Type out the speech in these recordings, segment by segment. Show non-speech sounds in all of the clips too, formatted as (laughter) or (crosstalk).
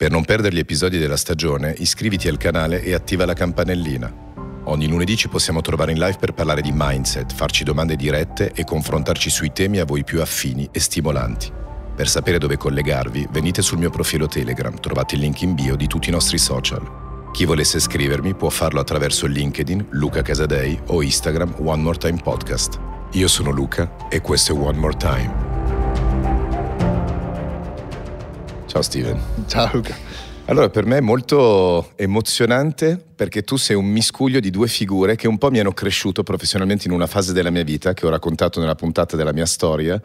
Per non perdere gli episodi della stagione, iscriviti al canale e attiva la campanellina. Ogni lunedì ci possiamo trovare in live per parlare di mindset, farci domande dirette e confrontarci sui temi a voi più affini e stimolanti. Per sapere dove collegarvi, venite sul mio profilo Telegram, trovate il link in bio di tutti i nostri social. Chi volesse iscrivermi può farlo attraverso LinkedIn, Luca Casadei o Instagram One More Time Podcast. Io sono Luca e questo è One More Time. Ciao Steven. Ciao Luca. Allora, per me è molto emozionante perché tu sei un miscuglio di due figure che un po' mi hanno cresciuto professionalmente in una fase della mia vita che ho raccontato nella puntata della mia storia.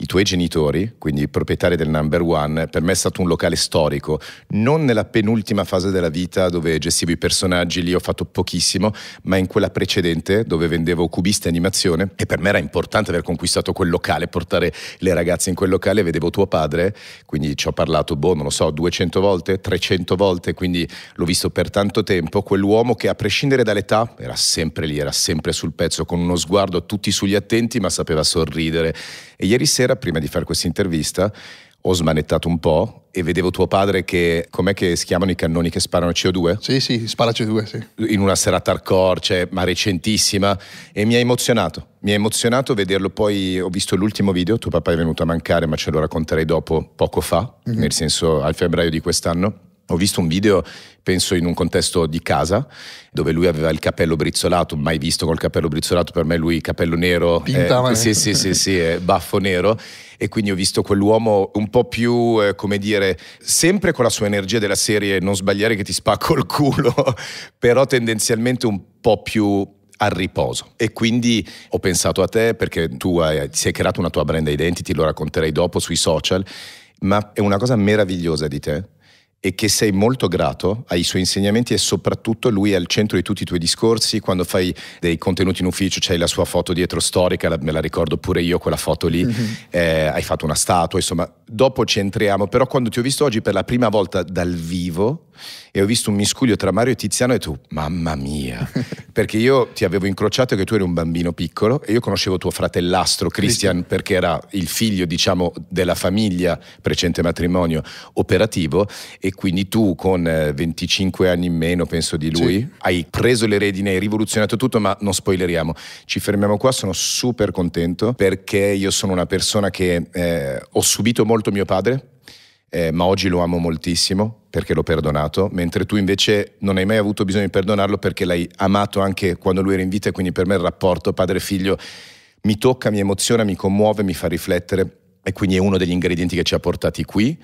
I tuoi genitori, quindi i proprietari del number one, per me è stato un locale storico, non nella penultima fase della vita dove gestivo i personaggi, lì ho fatto pochissimo, ma in quella precedente dove vendevo cubiste e animazione e per me era importante aver conquistato quel locale, portare le ragazze in quel locale, vedevo tuo padre, quindi ci ho parlato, boh, non lo so, 200 volte, 300 volte, quindi l'ho visto per tanto tempo. Quello quell'uomo che a prescindere dall'età era sempre lì, era sempre sul pezzo, con uno sguardo tutti sugli attenti, ma sapeva sorridere. E ieri sera, prima di fare questa intervista, ho smanettato un po' e vedevo tuo padre che com'è che si chiamano i cannoni che sparano CO2? Sì, sì, spara CO2, sì. In una serata hardcore, cioè, ma recentissima e mi ha emozionato. Mi ha emozionato vederlo poi ho visto l'ultimo video, tuo papà è venuto a mancare, ma ce lo racconterei dopo poco fa, mm-hmm. nel senso al febbraio di quest'anno ho visto un video, penso in un contesto di casa, dove lui aveva il capello brizzolato, mai visto col capello brizzolato, per me lui capello nero, eh, sì, sì, sì, sì, eh, baffo nero, e quindi ho visto quell'uomo un po' più, eh, come dire, sempre con la sua energia della serie, non sbagliare che ti spacco il culo, (laughs) però tendenzialmente un po' più al riposo. E quindi ho pensato a te perché tu hai, ti sei creato una tua brand identity, lo racconterei dopo sui social, ma è una cosa meravigliosa di te e che sei molto grato ai suoi insegnamenti e soprattutto lui è al centro di tutti i tuoi discorsi, quando fai dei contenuti in ufficio c'hai la sua foto dietro storica, me la ricordo pure io quella foto lì, mm-hmm. eh, hai fatto una statua, insomma, dopo ci entriamo, però quando ti ho visto oggi per la prima volta dal vivo e ho visto un miscuglio tra Mario e Tiziano e tu, mamma mia, (laughs) perché io ti avevo incrociato che tu eri un bambino piccolo e io conoscevo tuo fratellastro Christian perché era il figlio, diciamo, della famiglia precedente matrimonio operativo e quindi tu con 25 eh, anni in meno, penso di lui, sì. hai preso le redine, hai rivoluzionato tutto, ma non spoileriamo. Ci fermiamo qua, sono super contento perché io sono una persona che eh, ho subito molto mio padre, eh, ma oggi lo amo moltissimo perché l'ho perdonato, mentre tu invece non hai mai avuto bisogno di perdonarlo perché l'hai amato anche quando lui era in vita e quindi per me il rapporto padre-figlio mi tocca, mi emoziona, mi commuove, mi fa riflettere e quindi è uno degli ingredienti che ci ha portati qui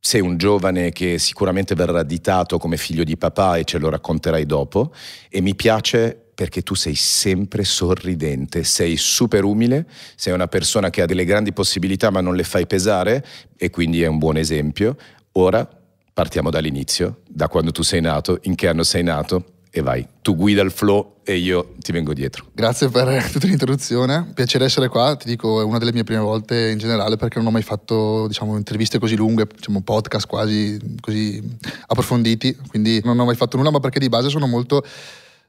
sei un giovane che sicuramente verrà ditato come figlio di papà e ce lo racconterai dopo e mi piace perché tu sei sempre sorridente, sei super umile, sei una persona che ha delle grandi possibilità ma non le fai pesare e quindi è un buon esempio. Ora partiamo dall'inizio, da quando tu sei nato, in che anno sei nato, e vai. Tu guida il flow e io ti vengo dietro. Grazie per (laughs) tutta l'introduzione, piacere essere qua, ti dico è una delle mie prime volte in generale perché non ho mai fatto diciamo, interviste così lunghe, diciamo, podcast quasi così approfonditi, quindi non ho mai fatto nulla ma perché di base sono molto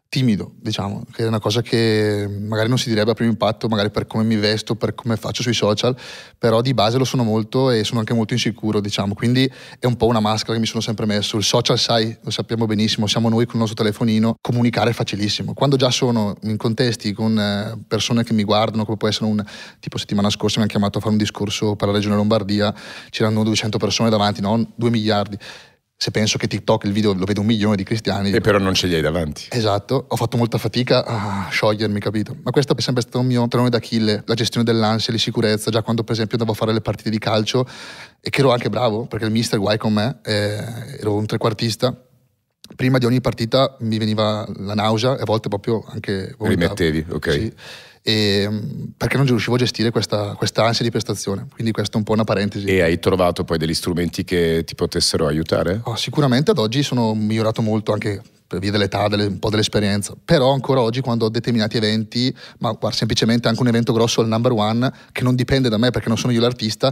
timido, diciamo, che è una cosa che magari non si direbbe a primo impatto, magari per come mi vesto, per come faccio sui social, però di base lo sono molto e sono anche molto insicuro, diciamo, quindi è un po' una maschera che mi sono sempre messo. Il social, sai, lo sappiamo benissimo, siamo noi con il nostro telefonino, comunicare è facilissimo. Quando già sono in contesti con eh, persone che mi guardano, come può essere un tipo settimana scorsa mi hanno chiamato a fare un discorso per la regione Lombardia, c'erano 200 persone davanti, no? 2 miliardi se penso che TikTok il video lo vede un milione di cristiani. E però non ce li hai davanti. Esatto, ho fatto molta fatica a sciogliermi, capito? Ma questo è sempre stato un mio trone d'Achille, la gestione dell'ansia, l'insicurezza, già quando per esempio andavo a fare le partite di calcio e che ero anche bravo, perché il mister guai con me, eh, ero un trequartista. Prima di ogni partita mi veniva la nausea e a volte proprio anche... Vomitavo. Rimettevi, ok. Sì e, ehm, perché non riuscivo a gestire questa, ansia di prestazione. Quindi questa è un po' una parentesi. E hai trovato poi degli strumenti che ti potessero aiutare? Oh, sicuramente ad oggi sono migliorato molto anche per via dell'età, delle, un po' dell'esperienza, però ancora oggi quando ho determinati eventi, ma guarda, semplicemente anche un evento grosso il number one, che non dipende da me perché non sono io l'artista,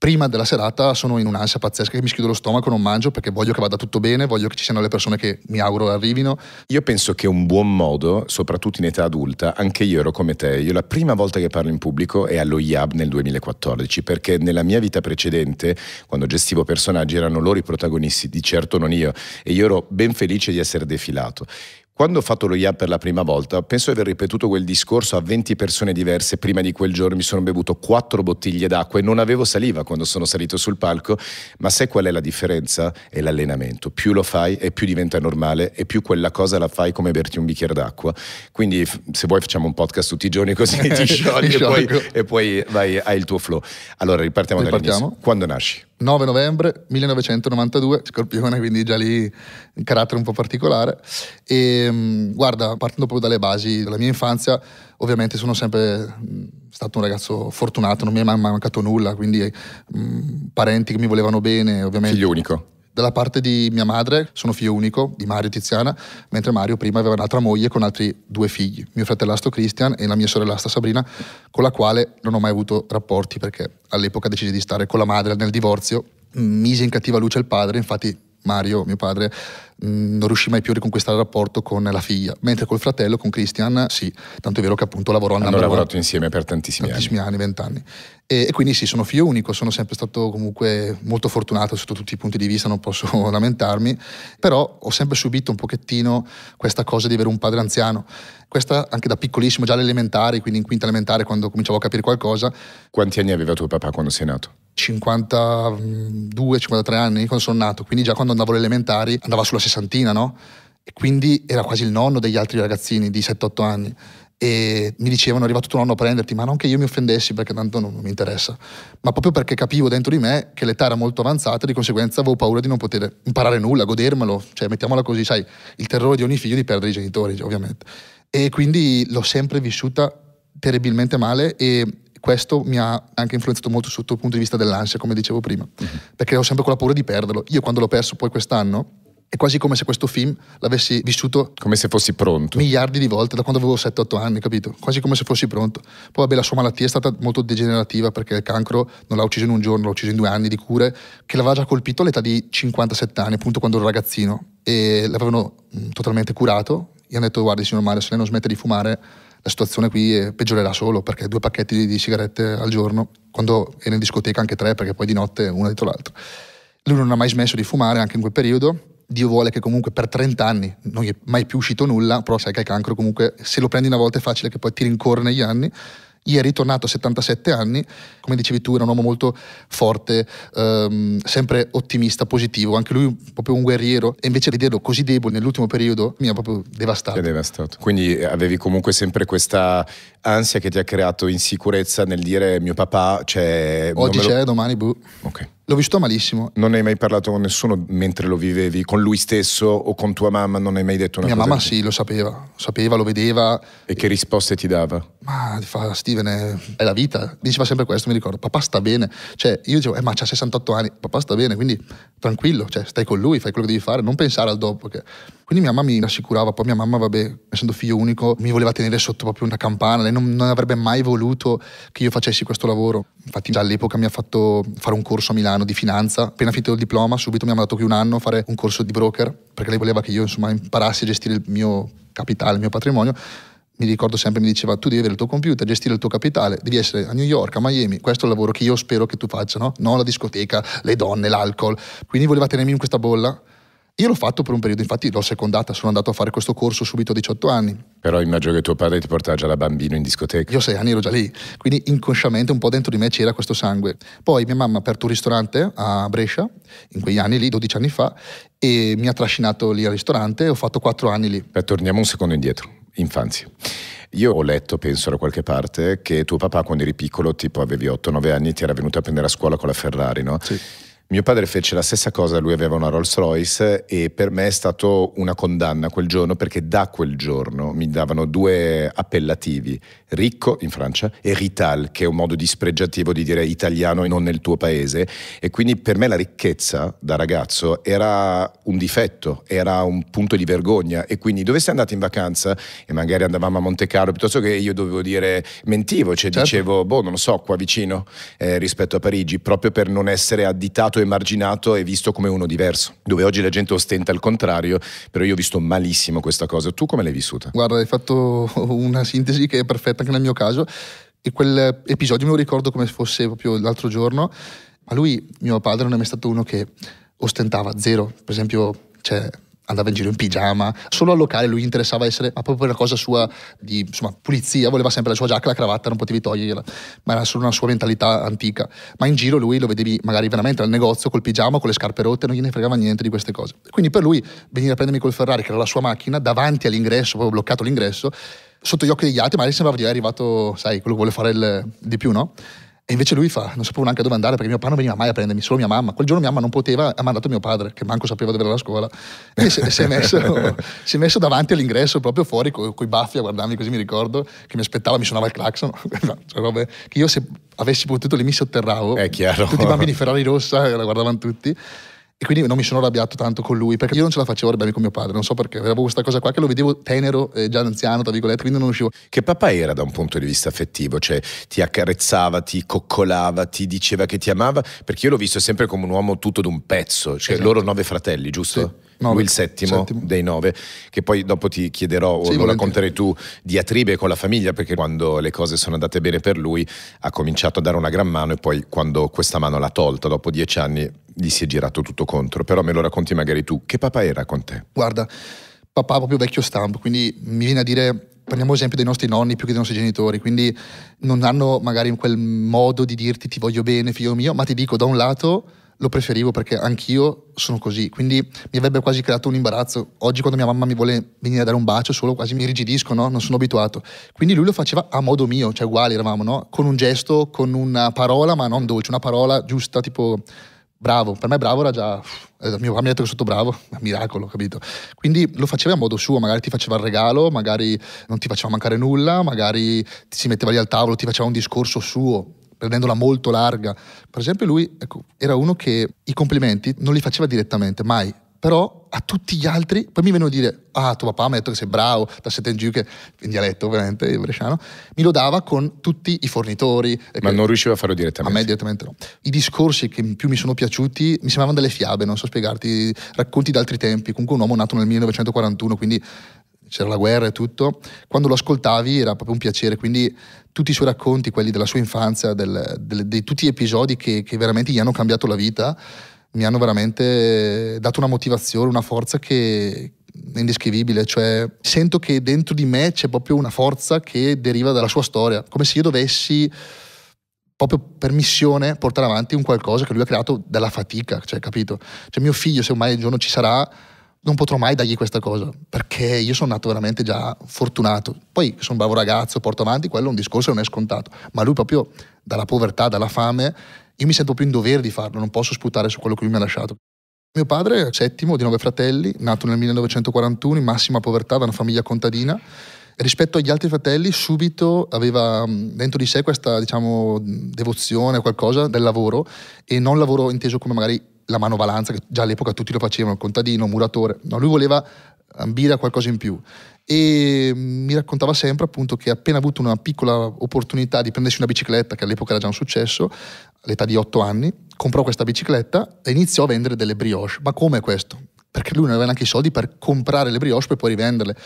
prima della serata sono in un'ansia pazzesca che mi schiudo lo stomaco, non mangio perché voglio che vada tutto bene, voglio che ci siano le persone che mi auguro arrivino. Io penso che un buon modo, soprattutto in età adulta, anche io ero come te, io la prima volta che parlo in pubblico è allo IAB nel 2014, perché nella mia vita precedente, quando gestivo personaggi, erano loro i protagonisti, di certo non io, e io ero ben felice di essere defilato. Quando ho fatto lo IA per la prima volta, penso di aver ripetuto quel discorso a 20 persone diverse. Prima di quel giorno mi sono bevuto quattro bottiglie d'acqua e non avevo saliva quando sono salito sul palco. Ma sai qual è la differenza? È l'allenamento. Più lo fai e più diventa normale e più quella cosa la fai come berti un bicchiere d'acqua. Quindi se vuoi facciamo un podcast tutti i giorni così (laughs) ti sciogli e, poi, e poi vai, hai il tuo flow. Allora ripartiamo, ripartiamo. dall'inizio. Quando nasci? 9 novembre 1992, Scorpione, quindi già lì un carattere un po' particolare. E Ehm, guarda, partendo proprio dalle basi della mia infanzia, ovviamente sono sempre stato un ragazzo fortunato, non mi è mai mancato nulla, quindi mh, parenti che mi volevano bene, ovviamente. Figlio unico. Dalla parte di mia madre sono figlio unico di Mario e Tiziana, mentre Mario prima aveva un'altra moglie con altri due figli, mio fratellastro Christian e la mia sorellastra Sabrina, con la quale non ho mai avuto rapporti perché all'epoca decisi di stare con la madre nel divorzio, mise in cattiva luce il padre, infatti Mario, mio padre, mm, non riuscì mai più a riconquistare il rapporto con la figlia, mentre col fratello, con Christian, sì, tanto è vero che appunto lavorò al Hanno lavorato one, insieme per tantissimi, tantissimi anni. vent'anni. E, e, quindi sì, sono figlio unico, sono sempre stato comunque molto fortunato sotto tutti i punti di vista, non posso (laughs) lamentarmi, però ho sempre subito un pochettino questa cosa di avere un padre anziano. Questa anche da piccolissimo, già all'elementare, quindi in quinta elementare, quando cominciavo a capire qualcosa. Quanti anni aveva tuo papà quando sei nato? 52-53 anni quando sono nato, quindi già quando andavo alle elementari andava sulla sessantina, no? E quindi era quasi il nonno degli altri ragazzini di 7-8 anni e mi dicevano è arrivato tuo nonno a prenderti, ma non che io mi offendessi perché tanto non, non, mi interessa, ma proprio perché capivo dentro di me che l'età era molto avanzata e di conseguenza avevo paura di non poter imparare nulla, godermelo, cioè mettiamola così, sai, il terrore di ogni figlio di perdere i genitori, ovviamente. E quindi l'ho sempre vissuta terribilmente male e questo mi ha anche influenzato molto sotto il punto di vista dell'ansia, come dicevo prima, mm-hmm. perché ho sempre quella paura di perderlo. Io quando l'ho perso poi quest'anno, è quasi come se questo film l'avessi vissuto come se fossi pronto miliardi di volte da quando avevo 7-8 anni, capito? Quasi come se fossi pronto. Poi vabbè, la sua malattia è stata molto degenerativa perché il cancro non l'ha ucciso in un giorno, l'ha ucciso in due anni di cure, che l'aveva già colpito all'età di 57 anni, appunto quando ero ragazzino e l'avevano mm, totalmente curato. Gli hanno detto "Guardi, signor Mario, se lei non smette di fumare la situazione qui peggiorerà solo perché due pacchetti di sigarette al giorno, quando era in discoteca anche tre perché poi di notte una dietro l'altra. Lui non ha mai smesso di fumare anche in quel periodo. Dio vuole che comunque per 30 anni non gli è mai più uscito nulla, però sai che il cancro comunque se lo prendi una volta è facile che poi ti rincorre negli anni ieri tornato a 77 anni, come dicevi tu era un uomo molto forte, ehm, sempre ottimista, positivo, anche lui proprio un guerriero e invece vederlo così debole nell'ultimo periodo mi ha proprio devastato. Ti devastato. Quindi avevi comunque sempre questa ansia che ti ha creato insicurezza nel dire mio papà Cioè, Oggi lo... c'è, domani buh. Ok. L'ho visto malissimo. Non hai mai parlato con nessuno mentre lo vivevi, con lui stesso o con tua mamma? Non hai mai detto una Mia cosa? Mia mamma sì, lo sapeva, lo sapeva, lo vedeva. E che risposte ti dava? Ma fa, Steven, è, è la vita. Diceva sempre questo, mi ricordo. Papà sta bene. Cioè, io dicevo, eh, ma c'ha 68 anni, papà sta bene, quindi tranquillo, cioè, stai con lui, fai quello che devi fare, non pensare al dopo. Che... Quindi mia mamma mi rassicurava, poi mia mamma, vabbè, essendo figlio unico, mi voleva tenere sotto proprio una campana, lei non, non avrebbe mai voluto che io facessi questo lavoro. Infatti già all'epoca mi ha fatto fare un corso a Milano anno di finanza, appena finito il diploma, subito mi ha mandato qui un anno a fare un corso di broker, perché lei voleva che io insomma imparassi a gestire il mio capitale, il mio patrimonio mi ricordo sempre, mi diceva tu devi avere il tuo computer, gestire il tuo capitale, devi essere a New York, a Miami, questo è il lavoro che io spero che tu faccia, no? Non la discoteca, le donne, l'alcol. Quindi voleva tenermi in questa bolla io l'ho fatto per un periodo, infatti l'ho secondata, sono andato a fare questo corso subito a 18 anni. Però immagino che tuo padre ti portava già da bambino in discoteca. Io a 6 anni ero già lì, quindi inconsciamente un po' dentro di me c'era questo sangue. Poi mia mamma ha aperto un ristorante a Brescia, in quegli anni lì, 12 anni fa, e mi ha trascinato lì al ristorante e ho fatto 4 anni lì. Beh, torniamo un secondo indietro, infanzia. Io ho letto, penso da qualche parte, che tuo papà quando eri piccolo, tipo avevi 8-9 anni, ti era venuto a prendere a scuola con la Ferrari, no? Sì mio padre fece la stessa cosa, lui aveva una Rolls Royce e per me è stato una condanna quel giorno perché da quel giorno mi davano due appellativi, ricco in Francia e rital, che è un modo dispregiativo di dire italiano e non nel tuo paese. E quindi per me la ricchezza da ragazzo era un difetto, era un punto di vergogna e quindi dove sei andato in vacanza e magari andavamo a Monte Carlo piuttosto che io dovevo dire mentivo, cioè certo. dicevo boh non lo so qua vicino eh, rispetto a Parigi proprio per non essere additato emarginato e visto come uno diverso, dove oggi la gente ostenta il contrario, però io ho visto malissimo questa cosa. Tu come l'hai vissuta? Guarda, hai fatto (laughs) una sintesi che è perfetta anche nel mio caso e quell'episodio me lo ricordo come fosse proprio l'altro giorno, ma lui, mio padre, non è mai stato uno che ostentava zero, per esempio, cioè andava in giro in pigiama, solo al locale lui interessava essere, ma proprio per una cosa sua di insomma, pulizia, voleva sempre la sua giacca, la cravatta, non potevi togliergliela, ma era solo una sua mentalità antica. Ma in giro lui lo vedevi magari veramente al negozio col pigiama, con le scarpe rotte, non gliene fregava niente di queste cose. Quindi per lui venire a prendermi col Ferrari, che era la sua macchina, davanti all'ingresso, proprio bloccato l'ingresso, sotto gli occhi degli altri, magari sembrava di essere arrivato, sai, quello che vuole fare il, di più, no? E invece lui fa, non sapevo neanche dove andare perché mio papà non veniva mai a prendermi, solo mia mamma. Quel giorno mia mamma non poteva, ha mandato mio padre, che manco sapeva dove era la scuola, e si, è, messo, (laughs) si è messo davanti all'ingresso, proprio fuori, con i baffi a guardarmi così, mi ricordo, che mi aspettava, mi suonava il clacson. (laughs) cioè, vabbè, che io se avessi potuto lì mi sotterravo. È chiaro. Tutti i bambini di Ferrari rossa, la guardavano tutti. E quindi non mi sono arrabbiato tanto con lui, perché io non ce la facevo arrabbiarmi con mio padre, non so perché, avevo questa cosa qua che lo vedevo tenero, eh, già anziano, tra virgolette, quindi non riuscivo. Che papà era da un punto di vista affettivo, cioè ti accarezzava, ti coccolava, ti diceva che ti amava, perché io l'ho visto sempre come un uomo tutto d'un pezzo, cioè esatto. loro nove fratelli, giusto? Sì. Nove, lui il settimo, settimo, dei nove, che poi dopo ti chiederò o lo racconterai tu diatribe con la famiglia, perché quando le cose sono andate bene per lui ha cominciato a dare una gran mano e poi quando questa mano l'ha tolta dopo dieci anni gli si è girato tutto contro, però me lo racconti magari tu. Che papà era con te? Guarda, papà proprio vecchio stampo, quindi mi viene a dire prendiamo esempio dei nostri nonni più che dei nostri genitori, quindi non hanno magari quel modo di dirti ti voglio bene figlio mio, ma ti dico da un lato lo preferivo perché anch'io sono così, quindi mi avrebbe quasi creato un imbarazzo. Oggi quando mia mamma mi vuole venire a dare un bacio solo quasi mi rigidisco, no? non sono abituato. Quindi lui lo faceva a modo mio, cioè uguali eravamo, no? con un gesto, con una parola, ma non dolce, una parola giusta, tipo bravo, per me bravo era già, eh, mio papà mi ha detto che sono bravo, (laughs) miracolo, capito? Quindi lo faceva a modo suo, magari ti faceva il regalo, magari non ti faceva mancare nulla, magari ti si metteva lì al tavolo, ti faceva un discorso suo, prendendola molto larga. Per esempio lui ecco, era uno che i complimenti non li faceva direttamente, mai, però a tutti gli altri, poi mi venivano a dire, ah, tuo papà mi ha detto che sei bravo, da sette in giù, che in dialetto ovviamente, bresciano, mi lodava con tutti i fornitori. Ma non riusciva a farlo direttamente? A me direttamente no. I discorsi che più mi sono piaciuti mi sembravano delle fiabe, non so spiegarti, racconti d'altri tempi, comunque un uomo nato nel 1941, quindi c'era la guerra e tutto, quando lo ascoltavi era proprio un piacere, quindi tutti i suoi racconti, quelli della sua infanzia, di tutti gli episodi che, che veramente gli hanno cambiato la vita, mi hanno veramente eh, dato una motivazione, una forza che è indescrivibile, cioè sento che dentro di me c'è proprio una forza che deriva dalla sua storia, come se io dovessi proprio per missione portare avanti un qualcosa che lui ha creato dalla fatica, cioè capito? Cioè mio figlio se mai un giorno ci sarà non potrò mai dargli questa cosa, perché io sono nato veramente già fortunato. Poi sono un bravo ragazzo, porto avanti, quello è un discorso e non è scontato, ma lui proprio dalla povertà, dalla fame, io mi sento più in dovere di farlo, non posso sputare su quello che lui mi ha lasciato. Mio padre è settimo di nove fratelli, nato nel 1941 in massima povertà da una famiglia contadina. Rispetto agli altri fratelli, subito aveva dentro di sé questa diciamo, devozione a qualcosa del lavoro e non lavoro inteso come magari la manovalanza, che già all'epoca tutti lo facevano, contadino, muratore. No, lui voleva ambire a qualcosa in più. E mi raccontava sempre appunto che appena avuto una piccola opportunità di prendersi una bicicletta, che all'epoca era già un successo, all'età di 8 anni, comprò questa bicicletta e iniziò a vendere delle brioche. Ma come questo? Perché lui non aveva neanche i soldi per comprare le brioche per poi rivenderle.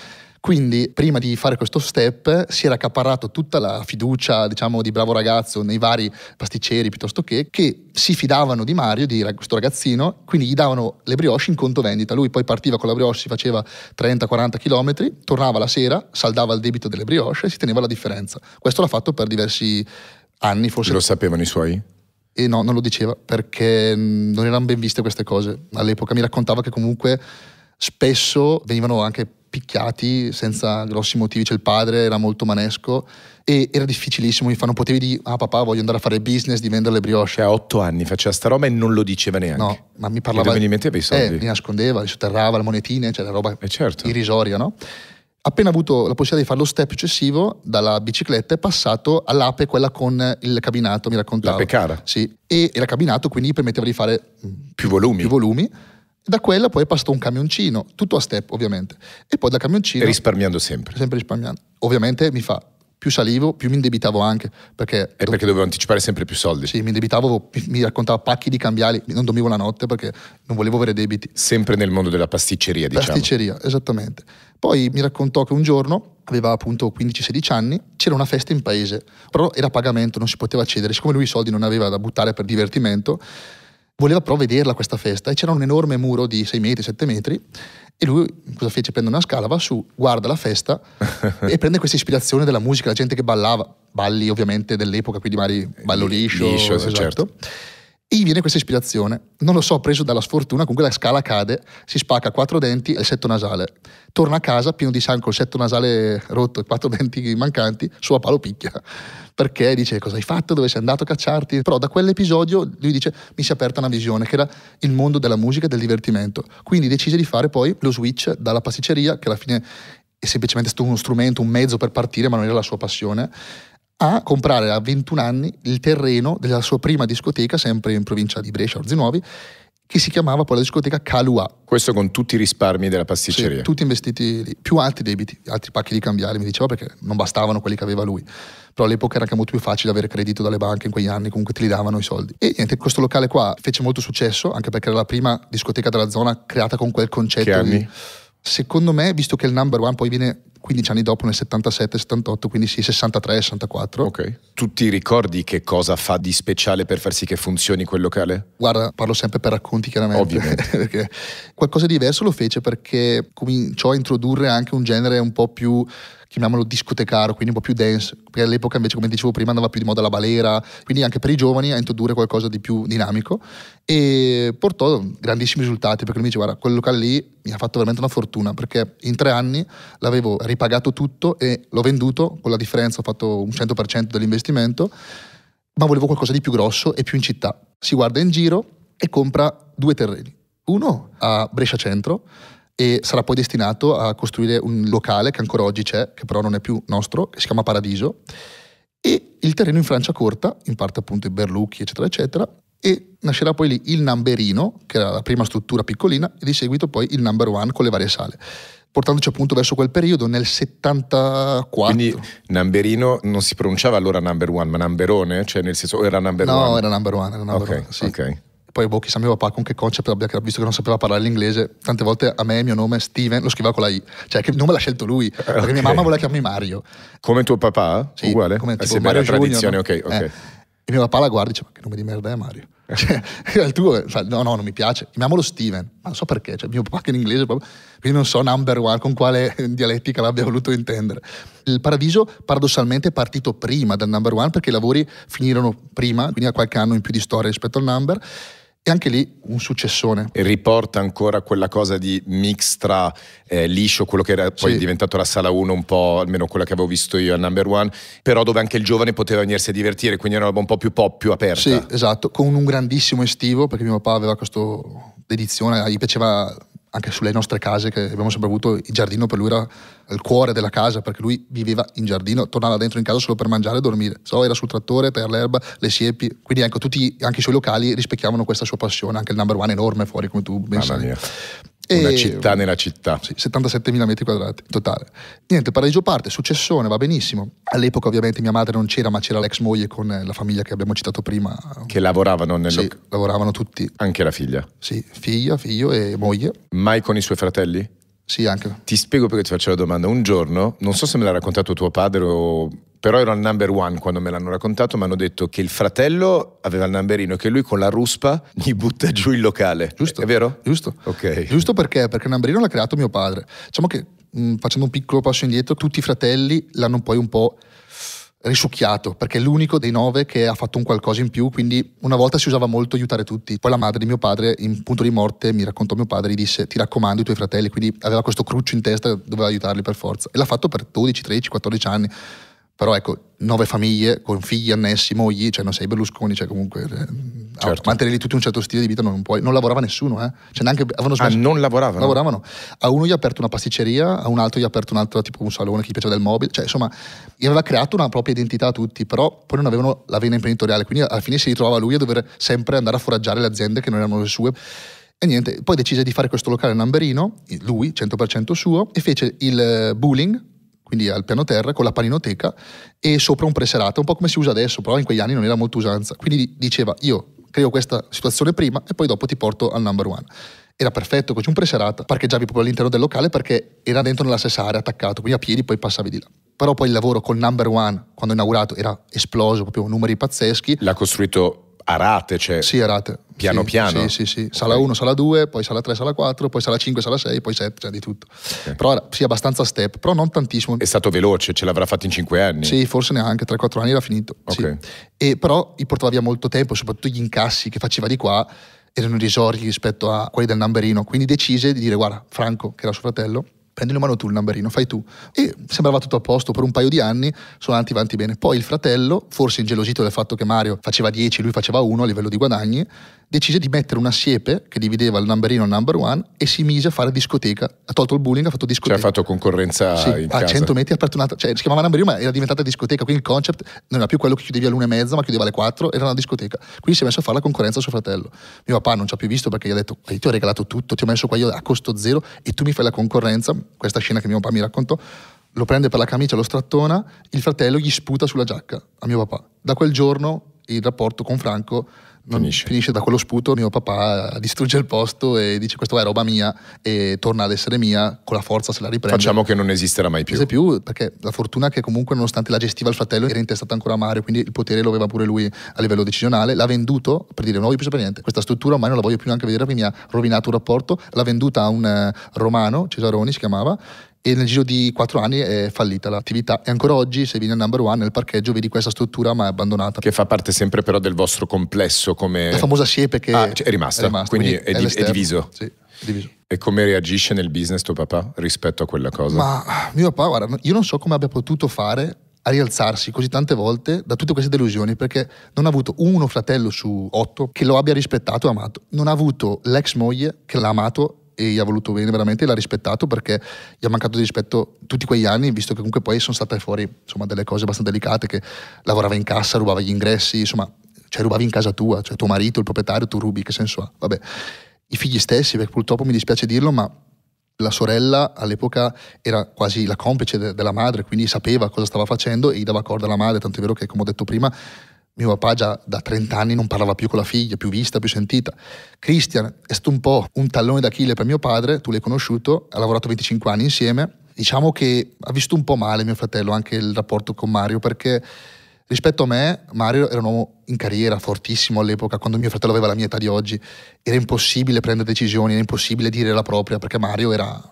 Quindi, prima di fare questo step, si era accaparrato tutta la fiducia, diciamo, di bravo ragazzo nei vari pasticceri piuttosto che, che si fidavano di Mario, di questo ragazzino, quindi gli davano le brioche in conto vendita. Lui poi partiva con la brioche, si faceva 30-40 km, tornava la sera, saldava il debito delle brioche e si teneva la differenza. Questo l'ha fatto per diversi anni, forse. Lo sapevano i suoi? E no, non lo diceva perché mm, non erano ben viste queste cose. All'epoca mi raccontava che comunque spesso venivano anche picchiati senza grossi motivi, cioè il padre era molto manesco e era difficilissimo, infatti non potevi dire ah papà voglio andare a fare business di vendere le brioche. Cioè, a otto anni faceva sta roba e non lo diceva neanche. No, ma mi parlava... E dove li metteva i soldi? Eh, li nascondeva, li sotterrava, le monetine, cioè la roba eh certo. irrisoria, no? appena avuto la possibilità di fare lo step successivo, dalla bicicletta è passato all'ape, quella con il cabinato, mi raccontava. L'ape cara. Sì, e era cabinato, quindi gli permetteva di fare più volumi. Più volumi. Da quella poi è passato un camioncino, tutto a step ovviamente. E poi dal camioncino... E risparmiando sempre. Sempre risparmiando. Ovviamente mi fa, più salivo, più mi indebitavo anche. Perché e perché dovevo anticipare sempre più soldi. Sì, mi indebitavo, mi raccontava pacchi di cambiali, non dormivo la notte perché non volevo avere debiti. Sempre nel mondo della pasticceria, diciamo. Pasticceria, esattamente. Poi mi raccontò che un giorno aveva appunto 15-16 anni, c'era una festa in paese, però era a pagamento, non si poteva cedere, siccome lui i soldi non aveva da buttare per divertimento, voleva però vederla questa festa e c'era un enorme muro di 6 metri, 7 metri e lui cosa fece? Prende una scala, va su, guarda la festa (laughs) e prende questa ispirazione della musica, la gente che ballava, balli ovviamente dell'epoca, quindi magari ballo liscio, liscio esatto. certo e gli viene questa ispirazione. Non lo so, preso dalla sfortuna, comunque la scala cade, si spacca quattro denti e il setto nasale. Torna a casa pieno di sangue col setto nasale rotto e quattro (laughs) denti mancanti, suo palo picchia. Perché dice cosa hai fatto, dove sei andato a cacciarti? Però da quell'episodio lui dice mi si è aperta una visione che era il mondo della musica e del divertimento. Quindi decise di fare poi lo switch dalla pasticceria, che alla fine è semplicemente stato uno strumento, un mezzo per partire, ma non era la sua passione a comprare a 21 anni il terreno della sua prima discoteca, sempre in provincia di Brescia, Orzinuovi, che si chiamava poi la discoteca Calua. Questo con tutti i risparmi della pasticceria. Sì, tutti investiti lì, più alti debiti, altri pacchi di cambiali, mi diceva, perché non bastavano quelli che aveva lui. Però all'epoca era anche molto più facile avere credito dalle banche in quegli anni, comunque te li davano i soldi. E niente, questo locale qua fece molto successo, anche perché era la prima discoteca della zona creata con quel concetto. Che anni? Di, secondo me, visto che il number one poi viene 15 anni dopo, nel 77, 78, quindi sì, 63, 64. Ok. Tu ti ricordi che cosa fa di speciale per far sì che funzioni quel locale? Guarda, parlo sempre per racconti chiaramente. Ovviamente. (laughs) perché qualcosa di diverso lo fece perché cominciò a introdurre anche un genere un po' più chiamiamolo discotecaro, quindi un po' più dance, perché all'epoca invece, come dicevo prima, andava più di moda la balera, quindi anche per i giovani a introdurre qualcosa di più dinamico e portò grandissimi risultati, perché lui mi dice, guarda, quel locale lì mi ha fatto veramente una fortuna, perché in tre anni l'avevo ripagato tutto e l'ho venduto, con la differenza ho fatto un 100% dell'investimento, ma volevo qualcosa di più grosso e più in città. Si guarda in giro e compra due terreni, uno a Brescia Centro, e sarà poi destinato a costruire un locale che ancora oggi c'è, che però non è più nostro, che si chiama Paradiso, e il terreno in Francia corta, in parte appunto i Berlucchi, eccetera, eccetera, e nascerà poi lì il Namberino, che era la prima struttura piccolina, e di seguito poi il Number One con le varie sale portandoci appunto verso quel periodo nel 74. Quindi Namberino non si pronunciava allora number one, ma Namberone? Cioè nel senso o era number no, one? No, era number one, era number okay, one, sì. okay poi boh, chissà mio papà con che concept abbia visto che non sapeva parlare l'inglese, tante volte a me il mio nome Steven lo scriveva con la I, cioè che nome l'ha scelto lui, eh, perché mia mamma voleva chiamarmi Mario. Come tuo papà? Sì, uguale? Come eh, tipo, Mario la tradizione, Junior, no? ok, ok. Eh, e mio papà la guarda e dice, ma che nome di merda è Mario? Eh. (laughs) cioè, il tuo, no, no, non mi piace, chiamiamolo Steven, ma non so perché, cioè, mio papà che in inglese, proprio, quindi non so number one con quale (laughs) dialettica l'abbia voluto intendere. Il Paradiso paradossalmente è partito prima dal number one perché i lavori finirono prima, quindi ha qualche anno in più di storia rispetto al number, e anche lì un successone. E riporta ancora quella cosa di mix tra eh, liscio, quello che era poi sì. diventato la sala 1, un po' almeno quella che avevo visto io al number one, però dove anche il giovane poteva venirsi a divertire, quindi era un po' più pop, più aperta. Sì, esatto, con un grandissimo estivo, perché mio papà aveva questo dedizione, gli piaceva anche sulle nostre case che abbiamo sempre avuto, il giardino per lui era il cuore della casa perché lui viveva in giardino, tornava dentro in casa solo per mangiare e dormire, so, era sul trattore per l'erba, le siepi, quindi ecco, tutti, anche i suoi locali rispecchiavano questa sua passione, anche il number one enorme fuori come tu ben sai. Una città nella città. Sì, 77.000 metri quadrati totale. Niente, Paradiso parte, successione, va benissimo. All'epoca ovviamente mia madre non c'era, ma c'era l'ex moglie con eh, la famiglia che abbiamo citato prima. Che lavoravano nel... Sì, lavoravano tutti. Anche la figlia? Sì, figlia, figlio e moglie. Mai con i suoi fratelli? Sì, anche. Ti spiego perché ti faccio la domanda. Un giorno, non so se me l'ha raccontato tuo padre o però ero al number one quando me l'hanno raccontato, mi hanno detto che il fratello aveva il numberino e che lui con la ruspa gli butta giù il locale. Giusto. È vero? Giusto. Ok. Giusto perché? Perché il numberino l'ha creato mio padre. Diciamo che mh, facendo un piccolo passo indietro, tutti i fratelli l'hanno poi un po' risucchiato perché è l'unico dei nove che ha fatto un qualcosa in più quindi una volta si usava molto aiutare tutti poi la madre di mio padre in punto di morte mi raccontò mio padre gli disse ti raccomando i tuoi fratelli quindi aveva questo cruccio in testa doveva aiutarli per forza e l'ha fatto per 12 13 14 anni però ecco, nove famiglie con figli annessi, mogli, cioè non sei Berlusconi, cioè comunque cioè, certo. mantenerli tutti un certo stile di vita non puoi. Non lavorava nessuno, eh? Cioè neanche avevano ah, smesso. Ah, non lavoravano. lavoravano. A uno gli ha aperto una pasticceria, a un altro gli ha aperto un altro tipo un salone che gli piaceva del mobile, cioè insomma, gli aveva creato una propria identità a tutti, però poi non avevano la vena imprenditoriale, quindi alla fine si ritrovava lui a dover sempre andare a foraggiare le aziende che non erano le sue. E niente, poi decise di fare questo locale a Namberino, lui 100% suo, e fece il eh, bullying, quindi al piano terra con la paninoteca e sopra un preserato, un po' come si usa adesso, però in quegli anni non era molto usanza. Quindi diceva io creo questa situazione prima e poi dopo ti porto al number one. Era perfetto, c'è un preserata, parcheggiavi proprio all'interno del locale perché era dentro nella stessa area attaccato, quindi a piedi poi passavi di là. Però poi il lavoro col number one, quando inaugurato, era esploso, proprio numeri pazzeschi. L'ha costruito a rate, cioè sì, a rate. piano sì, piano. Sì, sì, sì. Sala 1, sala 2, poi sala 3, sala 4, poi sala 5, sala 6, poi 7, cioè di tutto. Okay. Però sì, abbastanza step, però non tantissimo. È stato veloce, ce l'avrà fatto in 5 anni? Sì, forse neanche, 3-4 anni l'ha finito. Okay. Sì. E però gli portava via molto tempo, soprattutto gli incassi che faceva di qua erano irrisori rispetto a quelli del Namberino, quindi decise di dire guarda, Franco, che era suo fratello, prendilo in mano tu il numberino, fai tu. E sembrava tutto a posto, per un paio di anni sono andati avanti bene. Poi il fratello, forse ingelosito del fatto che Mario faceva 10, lui faceva 1 a livello di guadagni, decise di mettere una siepe che divideva il number number one e si mise a fare discoteca. Ha tolto il bullying, ha fatto discoteca. Cioè ha fatto concorrenza sì, in a casa. 100 metri ha aperto un'altra, cioè si chiamava number one ma era diventata discoteca, quindi il concept non era più quello che chiudevi all'una e mezza ma chiudeva alle 4, era una discoteca. Quindi si è messo a fare la concorrenza a suo fratello. Mio papà non ci ha più visto perché gli ha detto io ti ho regalato tutto, ti ho messo qua io a costo zero e tu mi fai la concorrenza, questa scena che mio papà mi raccontò, lo prende per la camicia, lo strattona, il fratello gli sputa sulla giacca a mio papà. Da quel giorno il rapporto con Franco finisce. finisce da quello sputo, mio papà distrugge il posto e dice questo è roba mia e torna ad essere mia, con la forza se la riprende. Facciamo che non esisterà mai più. Non esiste più perché la fortuna che comunque nonostante la gestiva il fratello era intestata ancora a Mario, quindi il potere lo aveva pure lui a livello decisionale, l'ha venduto per dire non voglio più sapere niente, questa struttura ormai non la voglio più neanche vedere perché mi ha rovinato un rapporto, l'ha venduta a un eh, romano, Cesaroni si chiamava, e nel giro di quattro anni è fallita l'attività e ancora oggi se vieni al number one nel parcheggio vedi questa struttura ma è abbandonata che fa parte sempre però del vostro complesso come la famosa siepe che ah, cioè è, rimasta, è, rimasta, quindi, quindi è, di- è, diviso sì, diviso e come reagisce nel business tuo papà rispetto a quella cosa? Ma mio papà, guarda, io non so come abbia potuto fare a rialzarsi così tante volte da tutte queste delusioni perché non ha avuto uno fratello su otto che lo abbia rispettato e amato, non ha avuto l'ex moglie che l'ha amato e gli ha voluto bene veramente, l'ha rispettato perché gli ha mancato di rispetto tutti quegli anni, visto che comunque poi sono state fuori insomma, delle cose abbastanza delicate, che lavorava in cassa, rubava gli ingressi, insomma, cioè rubavi in casa tua, cioè tuo marito, il proprietario, tu rubi, che senso ha? Vabbè, i figli stessi, perché purtroppo mi dispiace dirlo, ma la sorella all'epoca era quasi la complice de- della madre, quindi sapeva cosa stava facendo e gli dava corda alla madre, tanto è vero che, come ho detto prima, mio papà già da 30 anni non parlava più con la figlia, più vista, più sentita. Christian è stato un po' un tallone d'Achille per mio padre, tu l'hai conosciuto, ha lavorato 25 anni insieme. Diciamo che ha visto un po' male mio fratello anche il rapporto con Mario perché rispetto a me Mario era un uomo in carriera fortissimo all'epoca, quando mio fratello aveva la mia età di oggi. Era impossibile prendere decisioni, era impossibile dire la propria perché Mario era...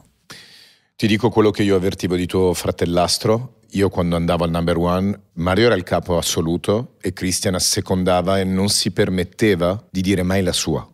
Ti dico quello che io avvertivo di tuo fratellastro io quando andavo al number one, Mario era il capo assoluto e Christian assecondava e non si permetteva di dire mai la sua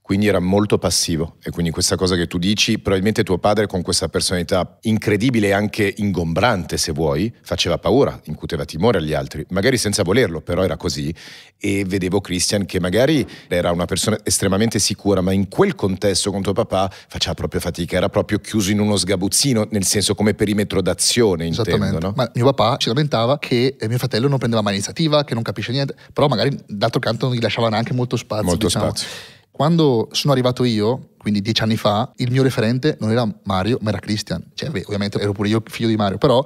quindi era molto passivo e quindi questa cosa che tu dici, probabilmente tuo padre con questa personalità incredibile e anche ingombrante se vuoi, faceva paura, incuteva timore agli altri, magari senza volerlo, però era così e vedevo Christian che magari era una persona estremamente sicura, ma in quel contesto con tuo papà faceva proprio fatica, era proprio chiuso in uno sgabuzzino, nel senso come perimetro d'azione, intendo, no? Ma mio papà ci lamentava che eh, mio fratello non prendeva mai iniziativa, che non capisce niente, però magari d'altro canto non gli lasciava neanche molto spazio, molto diciamo. spazio quando sono arrivato io, quindi dieci anni fa, il mio referente non era Mario, ma era Christian. Cioè, beh, ovviamente ero pure io figlio di Mario, però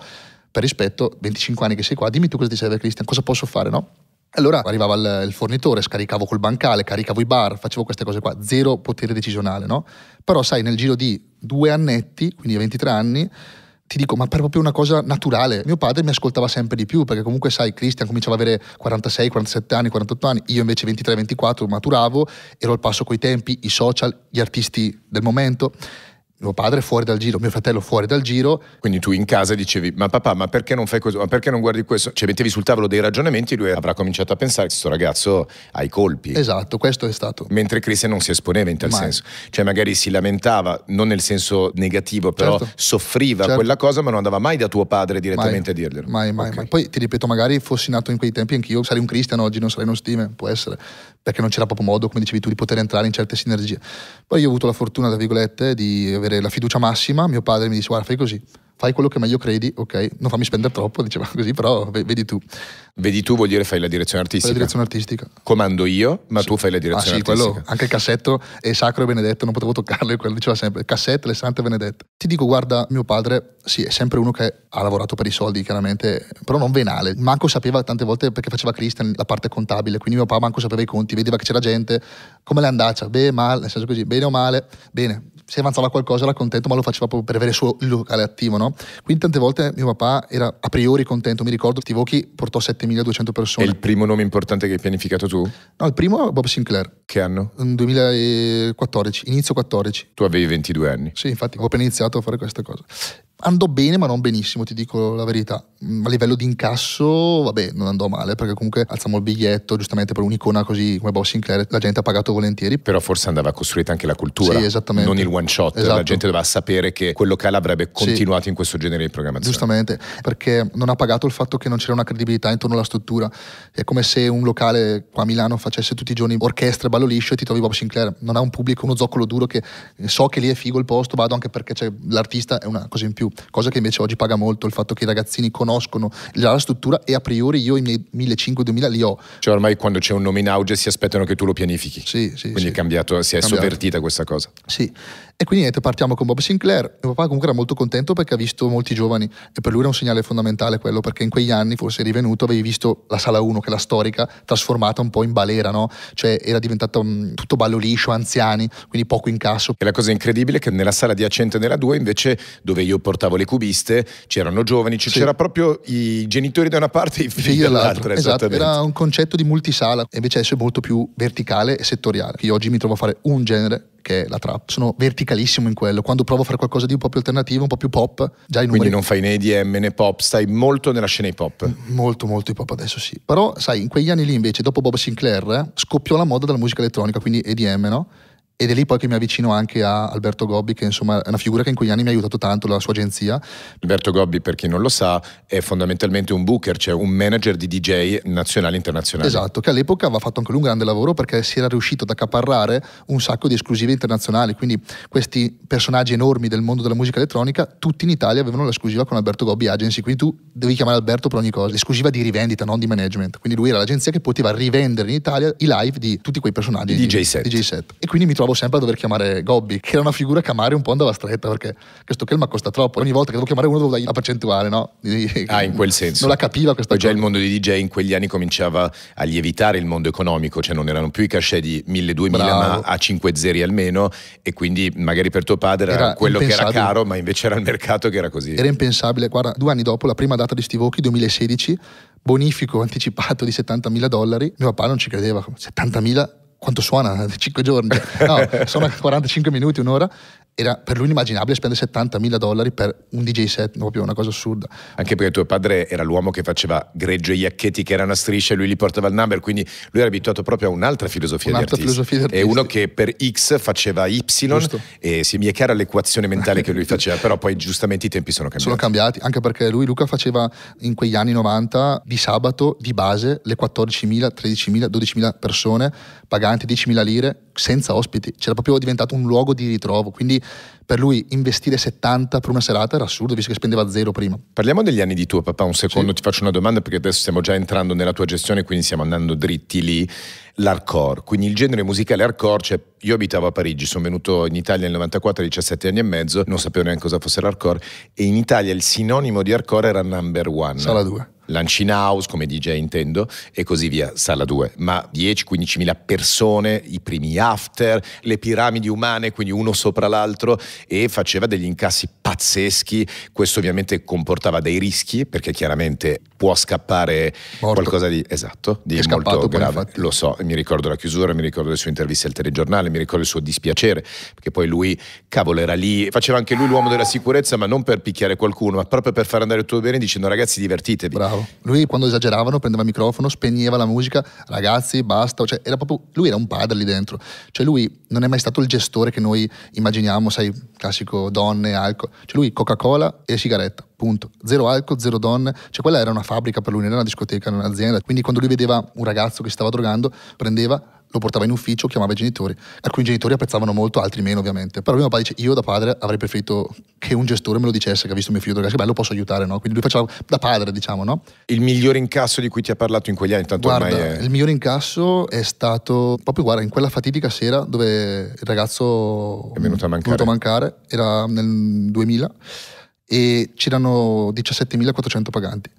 per rispetto, 25 anni che sei qua, dimmi tu cosa ti serve Christian, cosa posso fare, no? Allora arrivava il, fornitore, scaricavo col bancale, caricavo i bar, facevo queste cose qua, zero potere decisionale, no? Però sai, nel giro di due annetti, quindi 23 anni, ti dico, ma per proprio una cosa naturale. Mio padre mi ascoltava sempre di più, perché comunque, sai, Christian cominciava ad avere 46, 47 anni, 48 anni, io invece 23, 24, maturavo, ero al passo coi tempi, i social, gli artisti del momento mio padre fuori dal giro, mio fratello fuori dal giro. Quindi tu in casa dicevi, ma papà, ma perché non fai questo? Ma perché non guardi questo? Cioè mettevi sul tavolo dei ragionamenti lui avrà cominciato a pensare, questo ragazzo ha i colpi. Esatto, questo è stato. Mentre Christian non si esponeva in tal Mai. senso. Cioè magari si lamentava, non nel senso negativo, però certo. soffriva certo. quella cosa, ma non andava mai da tuo padre direttamente mai. a dirglielo. Mai, mai, okay. mai. Poi ti ripeto, magari fossi nato in quei tempi anch'io, sarei un Christian oggi, non sarei uno stime, può essere, perché non c'era proprio modo, come dicevi tu, di poter entrare in certe sinergie. Poi io ho avuto la fortuna, tra virgolette, di avere avere la fiducia massima, mio padre mi disse guarda fai così, fai quello che meglio credi, ok, non fammi spendere troppo, diceva così, però vedi tu. Vedi tu vuol dire fai la direzione artistica. Fai la direzione artistica. Comando io, ma sì. tu fai la ah, direzione ah, sì, artistica. Quello, anche il cassetto è sacro e benedetto, non potevo toccarlo, e quello diceva sempre, cassetto, le sante benedette. Ti dico, guarda, mio padre, sì, è sempre uno che ha lavorato per i soldi, chiaramente, però non venale. Manco sapeva tante volte perché faceva Christian la parte contabile, quindi mio papà manco sapeva i conti, vedeva che c'era gente, come le andaccia, beh, male, nel senso così, bene o male, bene, se avanzava qualcosa era contento, ma lo faceva proprio per avere il suo locale attivo, no? Quindi tante volte mio papà era a priori contento, mi ricordo Tivochi portò 7200 persone. E il primo nome importante che hai pianificato tu? No, il primo è Bob Sinclair. Che anno? 2014, inizio 14. Tu avevi 22 anni. Sì, infatti ho appena iniziato a fare questa cosa andò bene, ma non benissimo, ti dico la verità. Mm, a livello di incasso, vabbè, non andò male, perché comunque alzammo il biglietto, giustamente per un'icona così come Bob Sinclair, la gente ha pagato volentieri. Però forse andava costruita anche la cultura. Sì, esattamente. Non il one shot, esatto. la gente doveva sapere che quel locale avrebbe continuato sì. in questo genere di programmazione. Giustamente, perché non ha pagato il fatto che non c'era una credibilità intorno alla struttura. È come se un locale qua a Milano facesse tutti i giorni orchestra, ballo liscio e ti trovi Bob Sinclair. Non ha un pubblico, uno zoccolo duro che so che lì è figo il posto, vado anche perché l'artista è una cosa in più più, cosa che invece oggi paga molto il fatto che i ragazzini conoscono già la struttura e a priori io i miei 1500-2000 li ho. Cioè ormai quando c'è un nome in auge si aspettano che tu lo pianifichi. Sì, sì. Quindi sì. è cambiato, si è cambiato. sovvertita questa cosa. Sì, e quindi niente, partiamo con Bob Sinclair. Mio papà comunque era molto contento perché ha visto molti giovani e per lui era un segnale fondamentale quello, perché in quegli anni forse eri venuto, avevi visto la Sala 1, che è la storica, trasformata un po' in balera, no? Cioè era diventata um, tutto ballo liscio, anziani, quindi poco incasso. E la cosa incredibile è che nella sala di Accento nella 2 invece, dove io portavo le cubiste, c'erano giovani, sì. c'era proprio i genitori da una parte e i figli, figli dall'altra. Esatto, era un concetto di multisala, invece adesso è molto più verticale e settoriale. Io oggi mi trovo a fare un genere che è la trap, sono verticalissimo in quello. Quando provo a fare qualcosa di un po' più alternativo, un po' più pop, già i numeri... Quindi non fai né EDM né pop, stai molto nella scena hip hop. Molto, molto hip hop adesso sì. Però, sai, in quegli anni lì invece, dopo Bob Sinclair, scoppiò la moda della musica elettronica, quindi EDM, no? ed è lì poi che mi avvicino anche a Alberto Gobbi, che insomma è una figura che in quegli anni mi ha aiutato tanto, la sua agenzia. Alberto Gobbi, per chi non lo sa, è fondamentalmente un booker, cioè un manager di DJ nazionale e internazionale. Esatto, che all'epoca aveva fatto anche lui un grande lavoro perché si era riuscito ad accaparrare un sacco di esclusive internazionali, quindi questi personaggi enormi del mondo della musica elettronica, tutti in Italia avevano l'esclusiva con Alberto Gobbi Agency, quindi tu devi chiamare Alberto per ogni cosa, l'esclusiva di rivendita, non di management. Quindi lui era l'agenzia che poteva rivendere in Italia i live di tutti quei personaggi. DJ DJ set. E quindi mi trovo trovo sempre a dover chiamare Gobbi, che era una figura che a Mario un po' andava stretta perché questo Kelma costa troppo. Ogni volta che devo chiamare uno dovevo dargli la percentuale, no? Ah, in quel senso. Non la capiva questa Poi cosa. Già il mondo dei DJ in quegli anni cominciava a lievitare il mondo economico, cioè non erano più i cachet di 1.000-2.000 ma a 5 zeri almeno e quindi magari per tuo padre era, era quello che era caro, ma invece era il mercato che era così. Era impensabile. Guarda, due anni dopo la prima data di Steve Aoki, 2016, bonifico (laughs) anticipato di 70.000 dollari, mio papà non ci credeva. 70.000 quanto suona? 5 (laughs) giorni? No, (laughs) sono 45 minuti, un'ora era per lui inimmaginabile spendere 70.000 dollari per un DJ set, proprio una cosa assurda. Anche perché tuo padre era l'uomo che faceva greggio e iacchetti che erano a striscia e lui li portava al number, quindi lui era abituato proprio a un'altra filosofia un'altra di artisti. Filosofia di uno che per X faceva Y Giusto. e sì, mi è chiara l'equazione mentale che lui faceva, però poi giustamente i tempi sono cambiati. Sono cambiati, anche perché lui Luca faceva in quegli anni 90 di sabato di base le 14.000, 13.000, 12.000 persone paganti 10.000 lire senza ospiti, c'era proprio diventato un luogo di ritrovo, quindi per lui investire 70 per una serata era assurdo visto che spendeva zero prima. Parliamo degli anni di tuo papà, un secondo sì. ti faccio una domanda perché adesso stiamo già entrando nella tua gestione, quindi stiamo andando dritti lì. L'hardcore, quindi il genere musicale hardcore, cioè io abitavo a Parigi, sono venuto in Italia nel 94 17 anni e mezzo, non sapevo neanche cosa fosse l'hardcore e in Italia il sinonimo di hardcore era number one. Sala 2. Lancin House come DJ intendo e così via, sala 2, ma 10-15 mila persone, i primi after, le piramidi umane, quindi uno sopra l'altro e faceva degli incassi pazzeschi, questo ovviamente comportava dei rischi perché chiaramente può scappare Morto. qualcosa di esatto, di è molto grave. Poi, Lo so, mi ricordo la chiusura, mi ricordo le sue interviste al telegiornale, mi ricordo il suo dispiacere, perché poi lui, cavolo, era lì, faceva anche lui l'uomo della sicurezza, ma non per picchiare qualcuno, ma proprio per far andare tutto bene dicendo ragazzi divertitevi. Bravo. Lui quando esageravano prendeva il microfono, spegneva la musica, ragazzi, basta, cioè era proprio lui era un padre lì dentro. Cioè lui non è mai stato il gestore che noi immaginiamo, sai, classico donne, alcol. Cioè lui Coca-Cola e sigaretta punto. Zero alcol, zero donne, cioè quella era una fabbrica per lui, non era una discoteca, era un'azienda, quindi quando lui vedeva un ragazzo che si stava drogando, prendeva lo portava in ufficio, chiamava i genitori. Alcuni genitori apprezzavano molto, altri meno ovviamente. Però mio papà dice, io da padre avrei preferito che un gestore me lo dicesse, che ha visto mio figlio, drogare. che bello, posso aiutare, no? Quindi lui faceva da padre, diciamo, no? Il migliore incasso di cui ti ha parlato in quegli anni, tanto guarda, ormai è... il migliore incasso è stato proprio, guarda, in quella fatidica sera dove il ragazzo... È venuto a mancare. Venuto a mancare era nel 2000 e c'erano 17.400 paganti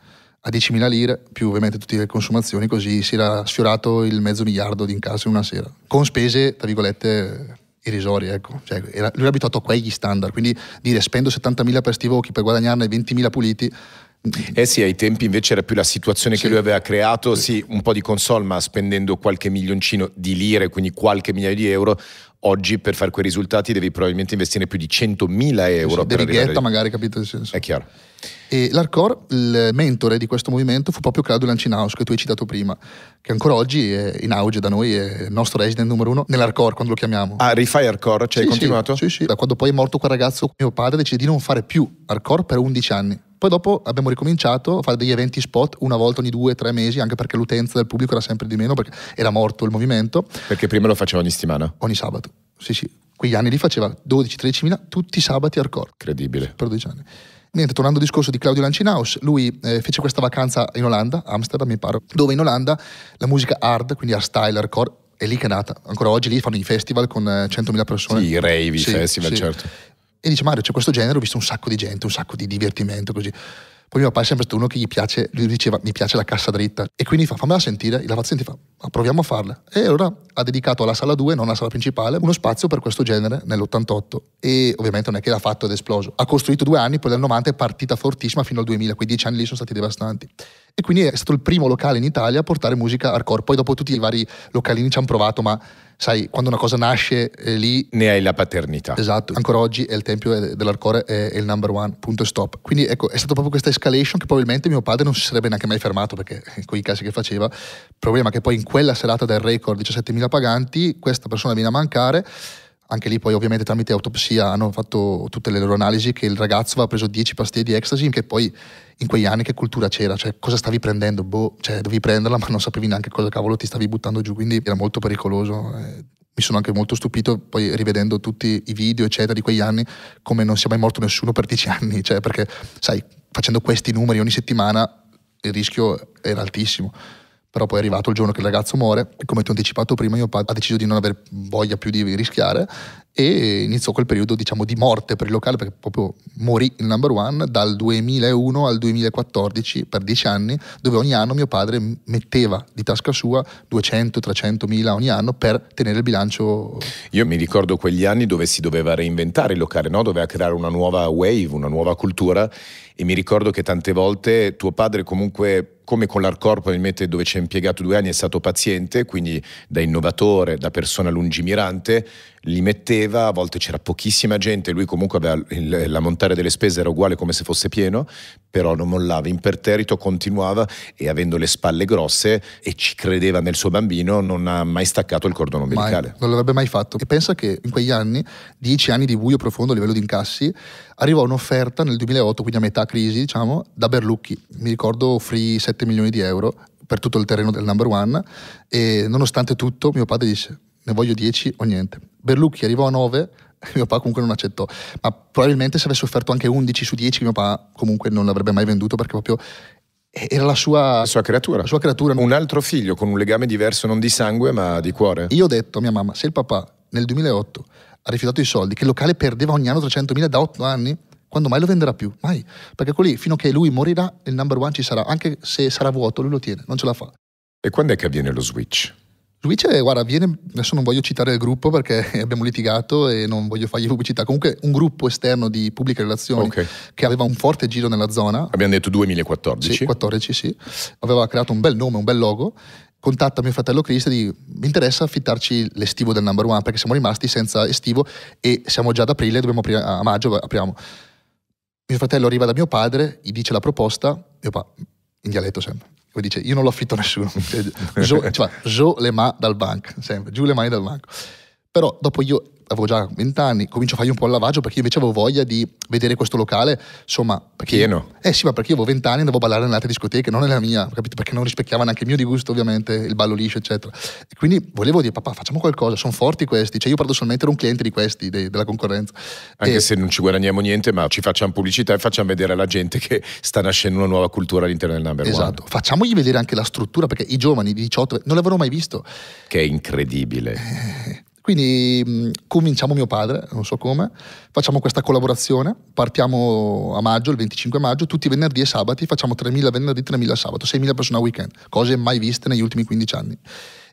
a 10.000 lire, più ovviamente tutte le consumazioni, così si era sfiorato il mezzo miliardo di incasso in una sera, con spese, tra virgolette, irrisorie. Ecco. Cioè, era, lui era abituato a quegli standard, quindi dire spendo 70.000 per Steve Aoki per guadagnarne 20.000 puliti eh sì, ai tempi invece era più la situazione sì. che lui aveva creato, sì, un po' di console, ma spendendo qualche milioncino di lire, quindi qualche migliaio di euro, oggi per fare quei risultati devi probabilmente investire più di 100.000 euro. Sì, per righetta magari, capito il senso. È chiaro. E l'Arcor, il mentore di questo movimento, fu proprio Claudio Lancinaus, che tu hai citato prima, che ancora oggi è in auge da noi, è il nostro resident numero uno nell'Arcor, quando lo chiamiamo. Ah, rifai Arcor? Cioè sì, hai continuato? Sì, sì, da quando poi è morto quel ragazzo, mio padre decide di non fare più Arcor per 11 anni poi dopo abbiamo ricominciato a fare degli eventi spot una volta ogni due, tre mesi, anche perché l'utenza del pubblico era sempre di meno, perché era morto il movimento. Perché prima lo faceva ogni settimana? Ogni sabato, sì sì. Quegli anni lì faceva 12-13 mila tutti i sabati hardcore. Incredibile. Per 12 anni. Niente, tornando al discorso di Claudio Lancinaus, lui eh, fece questa vacanza in Olanda, Amsterdam mi pare, dove in Olanda la musica hard, quindi hard style, hardcore, è lì che è nata. Ancora oggi lì fanno i festival con 100.000 eh, persone. Sì, i rave, i sì, festival, sì. certo e dice Mario c'è questo genere, ho visto un sacco di gente, un sacco di divertimento così. Poi mio papà è sempre stato uno che gli piace, lui diceva mi piace la cassa dritta e quindi fa fammela sentire, e la paziente fa ma proviamo a farla. E allora ha dedicato alla sala 2, non alla sala principale, uno spazio per questo genere nell'88 e ovviamente non è che l'ha fatto ed è esploso. Ha costruito due anni, poi dal 90 è partita fortissima fino al 2000, quei dieci anni lì sono stati devastanti e quindi è stato il primo locale in Italia a portare musica hardcore. Poi dopo tutti i vari localini ci hanno provato, ma sai, quando una cosa nasce eh, lì... Ne hai la paternità. Esatto, ancora oggi è il tempio eh, dell'hardcore, è, il number one, punto e stop. Quindi ecco, è stata proprio questa escalation che probabilmente mio padre non si sarebbe neanche mai fermato perché eh, con i casi che faceva, problema che poi in quella serata del record 17.000 paganti, questa persona viene a mancare anche lì poi ovviamente tramite autopsia hanno fatto tutte le loro analisi che il ragazzo aveva preso 10 pastiglie di ecstasy che poi in quegli anni che cultura c'era cioè cosa stavi prendendo boh cioè dovevi prenderla (laughs) ma non sapevi neanche cosa cavolo ti stavi buttando giù quindi era molto pericoloso eh. mi sono anche molto stupito poi rivedendo tutti i video eccetera di quegli anni come non sia mai morto nessuno per 10 anni cioè perché sai facendo questi numeri ogni settimana il rischio era altissimo però poi è arrivato il giorno che il ragazzo muore e come ti ho anticipato prima mio padre ha deciso di non avere voglia più di rischiare e iniziò quel periodo diciamo di morte per il locale perché proprio morì il number one dal 2001 al 2014 per dieci anni dove ogni anno mio padre metteva di tasca sua 200-300 mila ogni anno per tenere il bilancio. Io mi ricordo quegli anni dove si doveva reinventare il locale, no? doveva creare una nuova wave, una nuova cultura e mi ricordo che tante volte tuo padre comunque come con l'Arcorp, probabilmente dove ci ha impiegato due anni è stato paziente, quindi da innovatore, da persona lungimirante, li metteva, a volte c'era pochissima gente, lui comunque aveva il, l'ammontare delle spese era uguale come se fosse pieno, però non mollava, imperterrito continuava e avendo le spalle grosse e ci credeva nel suo bambino non ha mai staccato il cordone umbilicale. Mai, non l'avrebbe mai fatto. E pensa che in quegli anni, dieci anni di buio profondo a livello di incassi, arrivò un'offerta nel 2008, quindi a metà crisi diciamo, da Berlucchi, mi ricordo offrì 7 7 milioni di euro per tutto il terreno del number one e nonostante tutto mio padre disse ne voglio 10 o niente. Berlucchi arrivò a 9, (laughs) mio papà comunque non accettò, ma probabilmente se avesse offerto anche 11 su 10 mio papà comunque non l'avrebbe mai venduto perché proprio era la sua, la sua creatura. La sua creatura. Un altro figlio con un legame diverso non di sangue ma di cuore. Io ho detto a mia mamma, se il papà nel 2008 ha rifiutato i soldi, che il locale perdeva ogni anno 300.000 da 8 anni, quando mai lo venderà più? Mai. Perché quelli, fino a che lui morirà, il number one ci sarà. Anche se sarà vuoto, lui lo tiene, non ce la fa. E quando è che avviene lo switch? Switch, eh, guarda, viene, adesso non voglio citare il gruppo perché (laughs) abbiamo litigato e non voglio fargli pubblicità, comunque un gruppo esterno di pubbliche relazioni okay. che aveva un forte giro nella zona. Abbiamo detto 2014. Sì, 14, sì. Aveva creato un bel nome, un bel logo. Contatta mio fratello Chris e dice: mi interessa affittarci l'estivo del number one perché siamo rimasti senza estivo e siamo già ad aprile, dobbiamo aprire a maggio, apriamo. Mio fratello arriva da mio padre, gli dice la proposta, mio pa- in dialetto sempre. Poi dice, io non l'ho affitto a nessuno. (laughs) Cioè, jo, cioè, le ma dal banco, sempre, giù le mani dal banco. Però dopo io avevo già vent'anni, comincio a fargli un po' il lavaggio perché invece avevo voglia di vedere questo locale, insomma... Perché, Pieno. Eh sì, ma perché io avevo vent'anni e andavo a ballare in altre discoteche, non nella mia, capito? Perché non rispecchiava neanche il mio gusto, ovviamente, il ballo liscio, eccetera. E quindi volevo dire, papà, facciamo qualcosa, sono forti questi, cioè io paradossalmente ero un cliente di questi, dei, della concorrenza. Anche e... se non ci guadagniamo niente, ma ci facciamo pubblicità e facciamo vedere alla gente che sta nascendo una nuova cultura all'interno del number esatto. one. facciamogli vedere anche la struttura, perché i giovani di 18 non l'avevano mai visto. Che è incredibile. Eh, quindi mm, convinciamo mio padre, non so come, facciamo questa collaborazione, partiamo a maggio, il 25 maggio, tutti i venerdì e sabati, facciamo 3.000 venerdì, 3.000 sabato, 6.000 persone a weekend, cose mai viste negli ultimi 15 anni.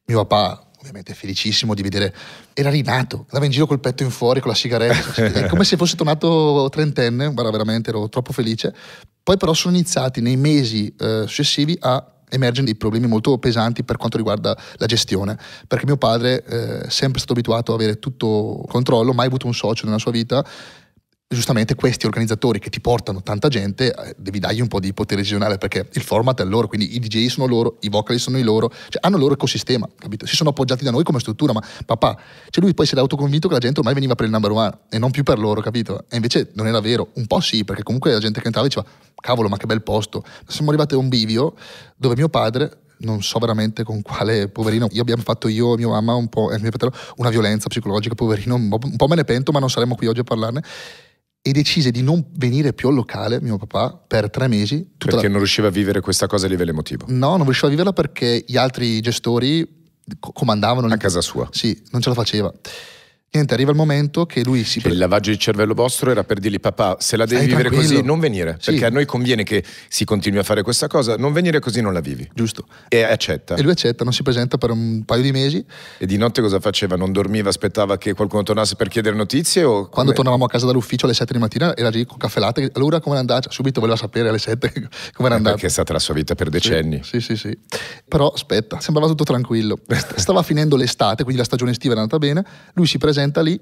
Mio papà ovviamente felicissimo di vedere, era rinato, andava in giro col petto in fuori, con la sigaretta, (laughs) cioè, come se fosse tornato trentenne, guarda veramente ero troppo felice. Poi però sono iniziati nei mesi eh, successivi a emergono dei problemi molto pesanti per quanto riguarda la gestione, perché mio padre è eh, sempre stato abituato a avere tutto controllo, mai avuto un socio nella sua vita giustamente questi organizzatori che ti portano tanta gente eh, devi dargli un po' di potere decisionale perché il format è loro, quindi i DJ sono loro, i vocali sono i loro, cioè hanno il loro ecosistema, capito? Si sono appoggiati da noi come struttura, ma papà, cioè lui poi si è autoconvinto che la gente ormai veniva per il number one e non più per loro, capito? E invece non era vero, un po' sì, perché comunque la gente che entrava diceva cavolo ma che bel posto. Siamo arrivati a un bivio dove mio padre non so veramente con quale poverino io abbiamo fatto io e mia mamma un po' e eh, mio fratello una violenza psicologica poverino un po' me ne pento ma non saremmo qui oggi a parlarne e decise di non venire più al locale, mio papà, per tre mesi. perché la... non riusciva a vivere questa cosa a livello emotivo? No, non riusciva a viverla perché gli altri gestori comandavano. A casa sua? Sì, non ce la faceva niente, arriva il momento che lui si... Cioè, il lavaggio di cervello vostro era per dirgli papà, se la devi vivere tranquillo. così non venire, sì. perché a noi conviene che si continui a fare questa cosa, non venire così non la vivi. Giusto. E accetta. E lui accetta, non si presenta per un paio di mesi. E di notte cosa faceva? Non dormiva, aspettava che qualcuno tornasse per chiedere notizie? O... Quando tornavamo a casa dall'ufficio alle 7 di mattina era lì con caffè latte, allora come era andata? Subito voleva sapere alle 7 (laughs) come era eh, andata. Perché è stata la sua vita per decenni. Sì, sì, sì. sì. Però aspetta, sembrava tutto tranquillo. (laughs) Stava finendo l'estate, quindi la stagione estiva era andata bene, lui si presenta presenta lì.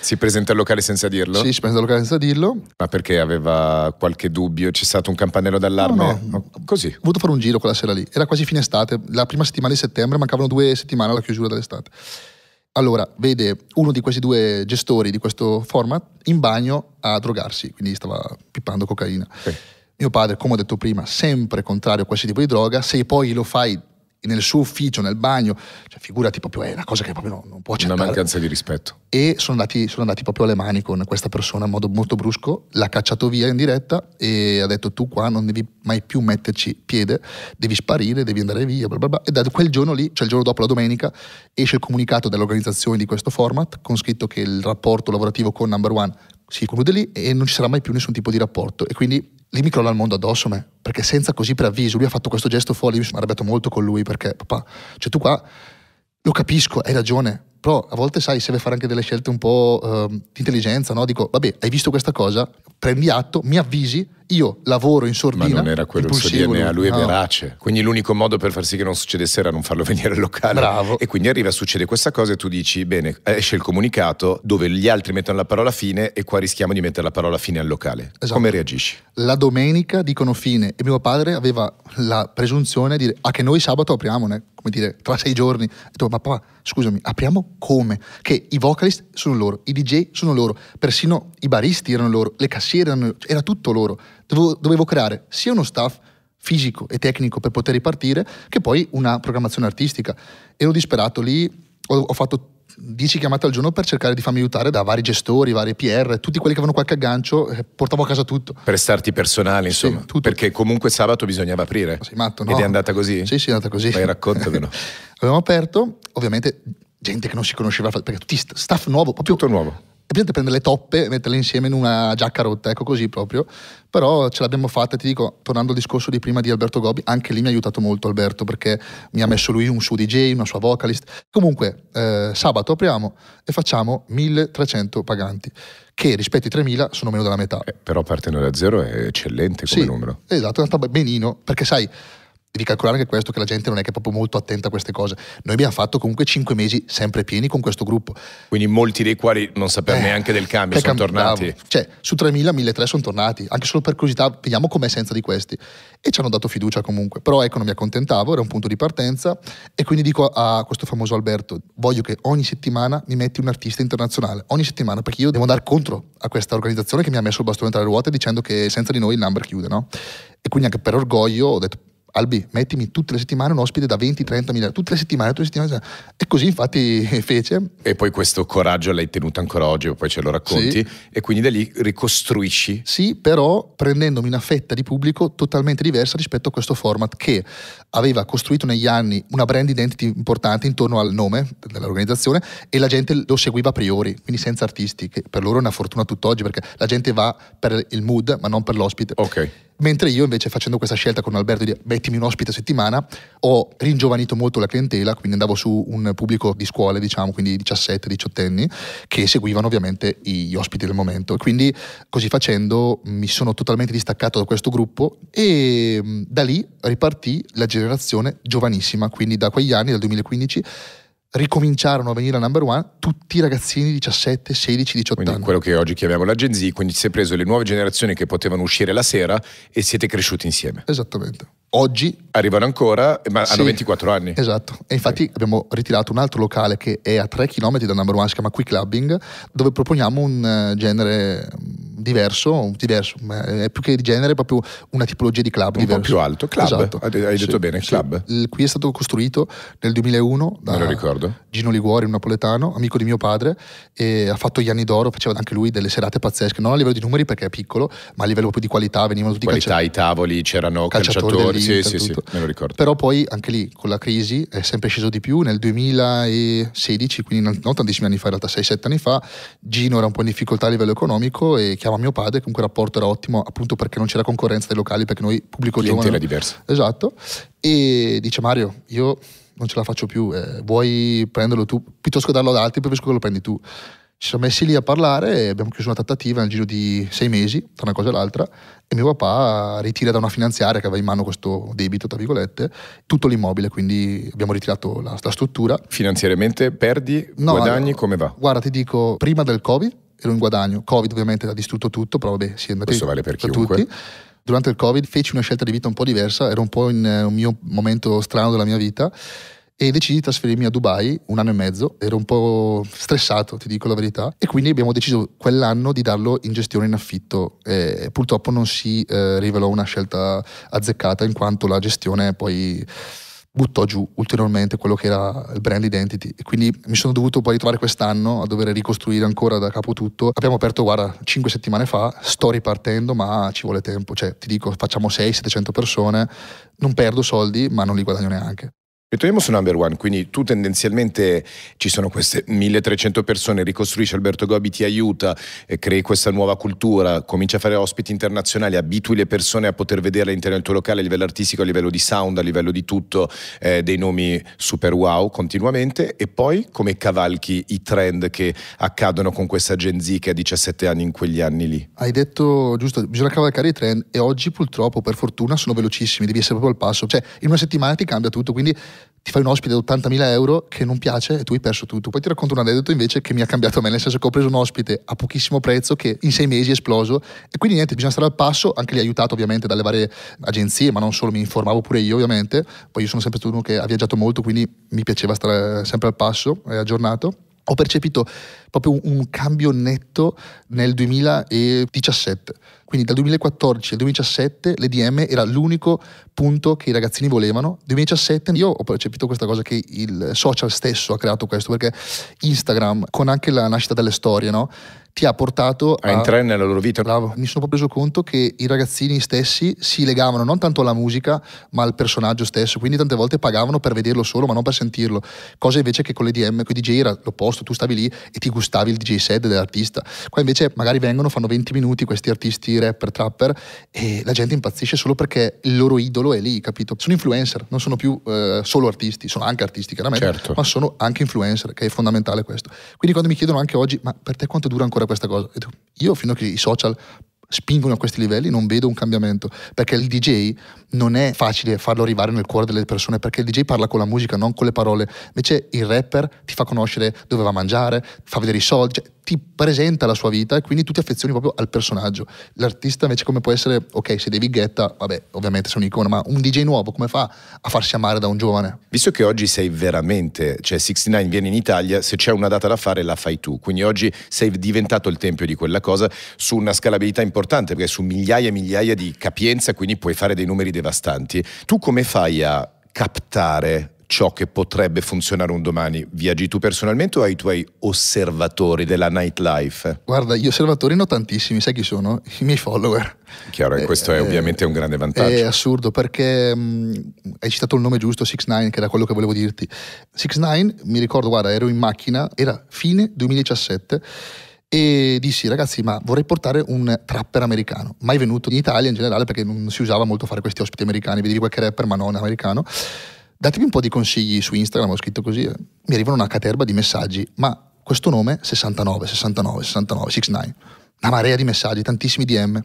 Si presenta al locale senza dirlo? Sì, si presenta al locale senza dirlo. Ma perché aveva qualche dubbio? C'è stato un campanello d'allarme? No, no. Così. Ho voluto fare un giro quella sera lì. Era quasi fine estate, la prima settimana di settembre, mancavano due settimane alla chiusura dell'estate. Allora, vede uno di questi due gestori di questo format in bagno a drogarsi, quindi stava pippando cocaina. Okay. Mio padre, come ho detto prima, sempre contrario a qualsiasi tipo di droga, se poi lo fai nel suo ufficio, nel bagno, cioè, figurati proprio, è una cosa che proprio non, non può accettare. Una mancanza di rispetto. E sono andati, sono andati, proprio alle mani con questa persona in modo molto brusco, l'ha cacciato via in diretta e ha detto tu qua non devi mai più metterci piede, devi sparire, devi andare via, bla bla bla. E da quel giorno lì, cioè il giorno dopo la domenica, esce il comunicato dell'organizzazione di questo format con scritto che il rapporto lavorativo con Number One si conclude lì e non ci sarà mai più nessun tipo di rapporto. E quindi lì mi crolla il mondo addosso me, perché senza così preavviso, lui ha fatto questo gesto fuori, io mi sono arrabbiato molto con lui perché papà, cioè tu qua lo capisco, hai ragione, però a volte sai, se vuoi fare anche delle scelte un po' eh, di intelligenza, no? Dico, vabbè, hai visto questa cosa, prendi atto, mi avvisi io lavoro in sordina. Ma non era quello il suo DNA, lui no. è verace. Quindi l'unico modo per far sì che non succedesse era non farlo (laughs) venire al locale. Bravo. E quindi arriva, succede questa cosa e tu dici, bene, esce il comunicato dove gli altri mettono la parola fine e qua rischiamo di mettere la parola fine al locale. Esatto. Come reagisci? La domenica dicono fine e mio padre aveva la presunzione di dire, ah che noi sabato apriamo, né? come dire, tra sei giorni. E tu, ma papà, scusami, apriamo come? Che i vocalist sono loro, i DJ sono loro, persino i baristi erano loro, le cassiere erano loro, era tutto loro dovevo, dovevo creare sia uno staff fisico e tecnico per poter ripartire, che poi una programmazione artistica. Ero disperato lì, ho, ho fatto 10 chiamate al giorno per cercare di farmi aiutare da vari gestori, vari PR, tutti quelli che avevano qualche aggancio, eh, portavo a casa tutto. Prestarti personale, insomma, sì, perché comunque sabato bisognava aprire. Sei matto, no? Ed è andata così? Sì, sì, è andata così. Poi raccontamelo. Abbiamo (laughs) aperto, ovviamente gente che non si conosceva, perché tutti staff nuovo, proprio tutto nuovo è presente prendere le toppe e metterle insieme in una giacca rotta, ecco così proprio. Però ce l'abbiamo fatta, ti dico, tornando al discorso di prima di Alberto Gobbi, anche lì mi ha aiutato molto Alberto perché mi ha messo lui un suo DJ, una sua vocalist. Comunque, eh, sabato apriamo e facciamo 1300 paganti, che rispetto ai 3000 sono meno della metà. Eh, però partendo da zero è eccellente come sì, numero. Esatto, è andata benino, perché sai devi calcolare anche questo che la gente non è che è proprio molto attenta a queste cose. Noi abbiamo fatto comunque 5 mesi sempre pieni con questo gruppo. Quindi molti dei quali non sapevano eh, neanche del cambio, sono camp- tornati. Cioè, su 3.000, 1.300 sono tornati, anche solo per curiosità, vediamo com'è senza di questi. E ci hanno dato fiducia comunque. Però ecco, non mi accontentavo, era un punto di partenza e quindi dico a questo famoso Alberto, voglio che ogni settimana mi metti un artista internazionale, ogni settimana, perché io devo andare contro a questa organizzazione che mi ha messo il bastone tra le ruote dicendo che senza di noi il number chiude, no? E quindi anche per orgoglio ho detto Albi, mettimi tutte le settimane un ospite da 20-30 mila, tutte le settimane, tutte le settimane. Cioè, e così infatti (laughs) fece. E poi questo coraggio l'hai tenuto ancora oggi, poi ce lo racconti, sì. e quindi da lì ricostruisci. Sì, però prendendomi una fetta di pubblico totalmente diversa rispetto a questo format che aveva costruito negli anni una brand identity importante intorno al nome dell'organizzazione e la gente lo seguiva a priori, quindi senza artisti, che per loro è una fortuna tutt'oggi perché la gente va per il mood ma non per l'ospite. Ok. Mentre io invece facendo questa scelta con Alberto di mettimi un ospite a settimana, ho ringiovanito molto la clientela, quindi andavo su un pubblico di scuole, diciamo, quindi 17-18 anni, che seguivano ovviamente gli ospiti del momento. Quindi così facendo mi sono totalmente distaccato da questo gruppo e da lì ripartì la generazione giovanissima, quindi da quegli anni, dal 2015 ricominciarono a venire alla number one tutti i ragazzini 17, 16, 18 quindi anni. quello che oggi chiamiamo la Gen Z, quindi si è preso le nuove generazioni che potevano uscire la sera e siete cresciuti insieme. Esattamente. Oggi arrivano ancora, ma sì, hanno 24 anni. Esatto, e infatti okay. abbiamo ritirato un altro locale che è a 3 km da number one, si chiama Quick Clubbing, dove proponiamo un eh, genere mm, diverso, diverso è più che di genere, proprio una tipologia di club. Un diverso. po' più alto, club, esatto. hai detto sì, bene, club. qui è stato costruito nel 2001 da Gino Liguori, un napoletano, amico di mio padre, e ha fatto gli anni d'oro, faceva anche lui delle serate pazzesche, non a livello di numeri perché è piccolo, ma a livello proprio di qualità, venivano tutti qualità, calciatori. i tavoli, c'erano calciatori, calciatori sì, sì, tutto. Sì, me lo ricordo. Però poi anche lì con la crisi è sempre sceso di più. Nel 2016, quindi non tantissimi anni fa, in realtà 6-7 anni fa, Gino era un po' in difficoltà a livello economico e chiama mio padre, comunque il rapporto era ottimo appunto perché non c'era concorrenza dei locali, perché noi pubblico giovane... era diverso. Esatto. E dice Mario, io non ce la faccio più, eh, vuoi prenderlo tu? Piuttosto che darlo ad altri, preferisco che lo prendi tu. Ci siamo messi lì a parlare e abbiamo chiuso una trattativa nel giro di sei mesi, tra una cosa e l'altra, e mio papà ritira da una finanziaria che aveva in mano questo debito, tra virgolette, tutto l'immobile, quindi abbiamo ritirato la, la struttura. Finanziariamente perdi, no, guadagni, no, come va? Guarda, ti dico, prima del Covid ero in guadagno, Covid ovviamente ha distrutto tutto, però vabbè, si è andato Questo vale per, per tutti durante il Covid feci una scelta di vita un po' diversa, ero un po' in un mio momento strano della mia vita e decisi di trasferirmi a Dubai un anno e mezzo, ero un po' stressato, ti dico la verità, e quindi abbiamo deciso quell'anno di darlo in gestione in affitto. E purtroppo non si eh, rivelò una scelta azzeccata in quanto la gestione poi buttò giù ulteriormente quello che era il brand identity e quindi mi sono dovuto poi ritrovare quest'anno a dover ricostruire ancora da capo tutto abbiamo aperto guarda 5 settimane fa sto ripartendo ma ci vuole tempo cioè ti dico facciamo 6-700 persone non perdo soldi ma non li guadagno neanche torniamo su Number One, quindi tu tendenzialmente ci sono queste 1300 persone, ricostruisci Alberto Gobi, ti aiuta, eh, crei questa nuova cultura, cominci a fare ospiti internazionali, abitui le persone a poter vedere all'interno del tuo locale a livello artistico, a livello di sound, a livello di tutto, eh, dei nomi super wow continuamente e poi come cavalchi i trend che accadono con questa Gen Z che ha 17 anni in quegli anni lì. Hai detto giusto, bisogna cavalcare i trend e oggi purtroppo per fortuna sono velocissimi, devi essere proprio al passo, cioè in una settimana ti cambia tutto, quindi ti fai un ospite da 80.000 euro che non piace e tu hai perso tutto. Poi ti racconto un aneddoto invece che mi ha cambiato a me, nel senso che ho preso un ospite a pochissimo prezzo che in sei mesi è esploso e quindi niente, bisogna stare al passo, anche lì aiutato ovviamente dalle varie agenzie, ma non solo, mi informavo pure io ovviamente, poi io sono sempre stato uno che ha viaggiato molto, quindi mi piaceva stare sempre al passo e aggiornato. Ho percepito proprio un cambio netto nel 2017. Quindi dal 2014 al 2017 l'EDM era l'unico punto che i ragazzini volevano. Nel 2017 io ho percepito questa cosa che il social stesso ha creato questo, perché Instagram, con anche la nascita delle storie, no? ti ha portato a, a, entrare nella loro vita. Bravo. Mi sono proprio reso conto che i ragazzini stessi si legavano non tanto alla musica, ma al personaggio stesso. Quindi tante volte pagavano per vederlo solo, ma non per sentirlo. Cosa invece che con le DM, con i DJ era l'opposto, tu stavi lì e ti gustavi gustavi il DJ set dell'artista. Qua invece magari vengono, fanno 20 minuti questi artisti rapper, trapper e la gente impazzisce solo perché il loro idolo è lì, capito? Sono influencer, non sono più eh, solo artisti, sono anche artisti chiaramente, certo. ma sono anche influencer, che è fondamentale questo. Quindi quando mi chiedono anche oggi, ma per te quanto dura ancora questa cosa? Io fino a che i social spingono a questi livelli non vedo un cambiamento, perché il DJ non è facile farlo arrivare nel cuore delle persone, perché il DJ parla con la musica, non con le parole, invece il rapper ti fa conoscere dove va a mangiare, fa vedere i soldi, cioè, ti presenta la sua vita e quindi tu ti affezioni proprio al personaggio. L'artista invece come può essere, ok, se devi Guetta, vabbè, ovviamente sei un'icona, ma un DJ nuovo come fa a farsi amare da un giovane? Visto che oggi sei veramente, cioè 69 viene in Italia, se c'è una data da fare la fai tu, quindi oggi sei diventato il tempio di quella cosa su una scalabilità importante, perché su migliaia e migliaia di capienza, quindi puoi fare dei numeri devastanti. Tu come fai a captare ciò che potrebbe funzionare un domani? Viaggi tu personalmente o hai i tuoi osservatori della nightlife? Guarda, gli osservatori ne ho tantissimi, sai chi sono? I miei follower. Chiaro, e eh, questo è eh, ovviamente un grande vantaggio. È assurdo perché mh, mm, hai citato il nome giusto, 6 9 che era quello che volevo dirti. 6 9 mi ricordo, guarda, ero in macchina, era fine 2017 e dissi ragazzi ma vorrei portare un trapper americano mai venuto in Italia in generale perché non si usava molto fare questi ospiti americani vedi qualche rapper ma non americano datemi un po' di consigli su Instagram, ho scritto così, eh. mi arrivano una caterba di messaggi, ma questo nome 69, 69, 69, 69, una marea di messaggi, tantissimi DM.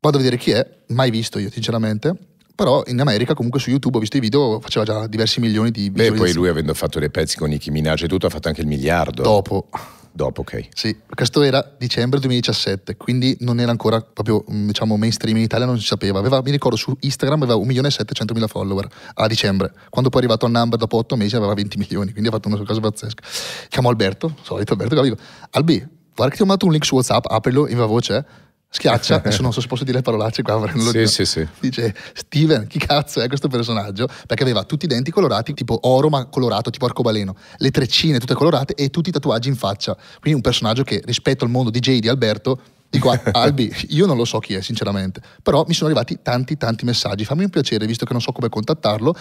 Vado a vedere chi è, mai visto io sinceramente, però in America comunque su YouTube ho visto i video, faceva già diversi milioni di visualizzazioni. Beh, poi lui avendo fatto dei pezzi con Nicki Minaj e tutto ha fatto anche il miliardo. Dopo. Dopo, ok. Sì, questo era dicembre 2017, quindi non era ancora proprio, mm, diciamo, mainstream in Italia, non si sapeva. Aveva, mi ricordo, su Instagram aveva 1.700.000 follower a dicembre. Quando poi è arrivato a Number, dopo 8 mesi, aveva 20 milioni, quindi ha fatto una cosa pazzesca. Chiamo Alberto, solito Alberto, che Albi, guarda che ti ho mandato un link su WhatsApp, aprilo in viva voce, eh schiaccia, (laughs) adesso non so se posso dire parolacce qua, sì, sì, sì. dice Steven, chi cazzo è questo personaggio? Perché aveva tutti i denti colorati, tipo oro ma colorato, tipo arcobaleno, le treccine tutte colorate e tutti i tatuaggi in faccia, quindi un personaggio che rispetto al mondo DJ di Alberto Dico, ah, (laughs) Albi, io non lo so chi è sinceramente, però mi sono arrivati tanti tanti messaggi, fammi un piacere, visto che non so come contattarlo,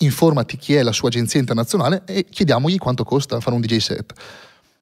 informati chi è la sua agenzia internazionale e chiediamogli quanto costa fare un DJ set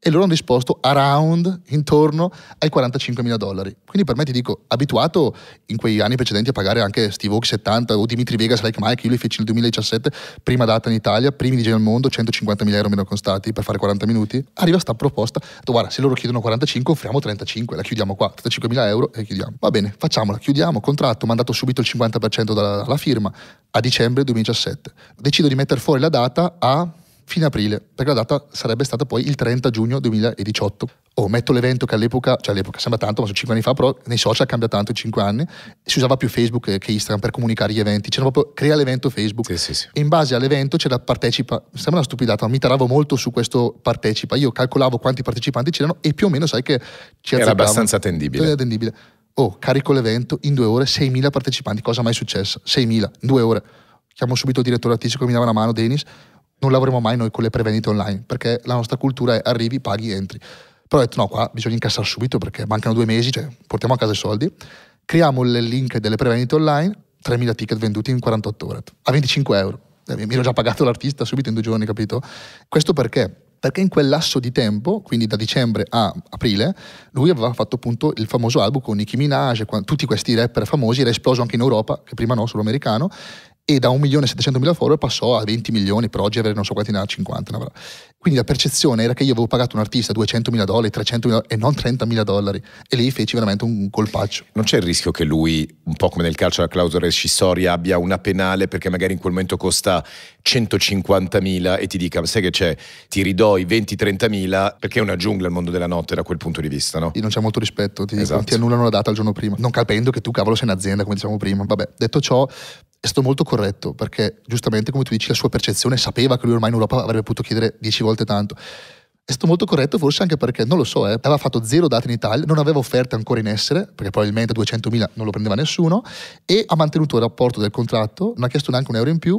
e loro hanno risposto around, intorno ai 45 mila dollari. Quindi per me ti dico, abituato in quegli anni precedenti a pagare anche Steve Hawk 70 o Dimitri Vegas like Mike, io li feci nel 2017, prima data in Italia, primi DJ al mondo, 150 mila euro meno costati per fare 40 minuti, arriva sta proposta, guarda se loro chiedono 45 offriamo 35, la chiudiamo qua, 35 mila euro e chiudiamo. Va bene, facciamola, chiudiamo, contratto, mandato subito il 50% dalla, dalla firma a dicembre 2017. Decido di mettere fuori la data a fine aprile, perché la data sarebbe stata poi il 30 giugno 2018. O metto l'evento che all'epoca, cioè all'epoca sembra tanto, ma sono 5 anni fa, però nei social cambia tanto in 5 anni, si usava più Facebook che Instagram per comunicare gli eventi, c'era proprio crea l'evento Facebook. Sì, sì, sì. E in base all'evento c'era partecipa, sembra una stupidata, ma mi taravo molto su questo partecipa, io calcolavo quanti partecipanti c'erano e più o meno sai che c'era... Era abbastanza attendibile. Era attendibile. Oh, carico l'evento, in due ore 6.000 partecipanti, cosa mai successa? 6.000, in due ore. Chiamo subito il direttore artistico che mi dava una mano, Denis non lavoriamo mai noi con le prevendite online, perché la nostra cultura è arrivi, paghi, entri. Però ho detto no, qua bisogna incassare subito perché mancano due mesi, cioè portiamo a casa i soldi. Creiamo il link delle prevendite online, 3.000 ticket venduti in 48 ore, a 25 euro. Eh, mi ero già pagato l'artista subito in due giorni, capito? Questo perché? Perché in quel lasso di tempo, quindi da dicembre a aprile, lui aveva fatto appunto il famoso album con Nicki Minaj, tutti questi rapper famosi, era esploso anche in Europa, che prima no, solo americano, e da 1.700.000 follower passò a 20 milioni, per oggi avere non so quanti ne ha 50. Ne Quindi la percezione era che io avevo pagato un artista 200.000 dollari, 300.000 dollari e non 30.000 dollari e lì feci veramente un colpaccio. Non c'è il rischio che lui, un po' come nel calcio la clausola rescissoria, abbia una penale perché magari in quel momento costa 150.000 e ti dica, sai che c'è, ti ridò i 20-30.000 perché è una giungla il mondo della notte da quel punto di vista, no? Non c'è molto rispetto, ti, esatto. ti annullano la data il giorno prima, non capendo che tu cavolo sei un'azienda come diciamo prima. Vabbè, detto ciò, è stato molto corretto perché giustamente come tu dici la sua percezione sapeva che lui ormai in Europa avrebbe potuto chiedere 10 volte tanto. È stato molto corretto forse anche perché, non lo so, eh, aveva fatto zero date in Italia, non aveva offerte ancora in essere, perché probabilmente 200.000 non lo prendeva nessuno, e ha mantenuto il rapporto del contratto, non ha chiesto neanche un euro in più.